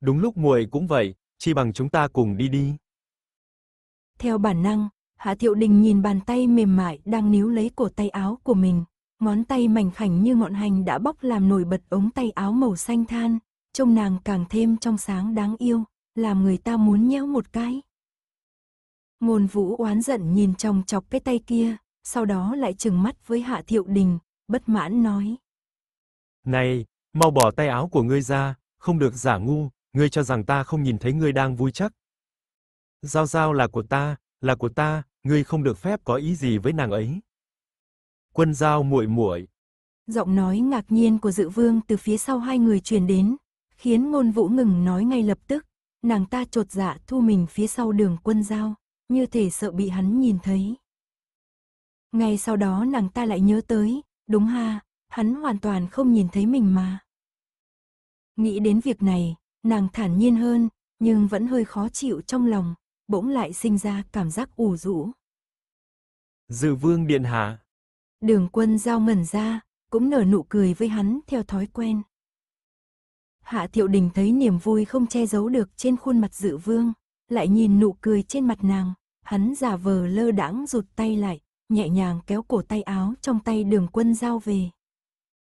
S2: Đúng lúc muội cũng vậy, chi bằng chúng ta cùng đi đi.
S1: Theo bản năng, Hạ Thiệu Đình nhìn bàn tay mềm mại đang níu lấy cổ tay áo của mình, ngón tay mảnh khảnh như ngọn hành đã bóc làm nổi bật ống tay áo màu xanh than, trông nàng càng thêm trong sáng đáng yêu, làm người ta muốn nhéo một cái. Môn Vũ oán giận nhìn chồng chọc cái tay kia, sau đó lại trừng mắt với Hạ Thiệu Đình, bất mãn nói:
S2: "Này, Mau bỏ tay áo của ngươi ra, không được giả ngu, ngươi cho rằng ta không nhìn thấy ngươi đang vui chắc. Giao Giao là của ta, là của ta, ngươi không được phép có ý gì với nàng ấy. Quân Giao muội muội.
S1: Giọng nói ngạc nhiên của Dự Vương từ phía sau hai người truyền đến, khiến Ngôn Vũ ngừng nói ngay lập tức, nàng ta chột dạ thu mình phía sau đường Quân Giao, như thể sợ bị hắn nhìn thấy. Ngay sau đó nàng ta lại nhớ tới, đúng ha, hắn hoàn toàn không nhìn thấy mình mà. Nghĩ đến việc này, nàng thản nhiên hơn, nhưng vẫn hơi khó chịu trong lòng, bỗng lại sinh ra cảm giác ủ rũ.
S2: Dự vương điện hạ.
S1: Đường quân giao ngẩn ra, cũng nở nụ cười với hắn theo thói quen. Hạ thiệu đình thấy niềm vui không che giấu được trên khuôn mặt dự vương, lại nhìn nụ cười trên mặt nàng, hắn giả vờ lơ đãng rụt tay lại, nhẹ nhàng kéo cổ tay áo trong tay đường quân giao về.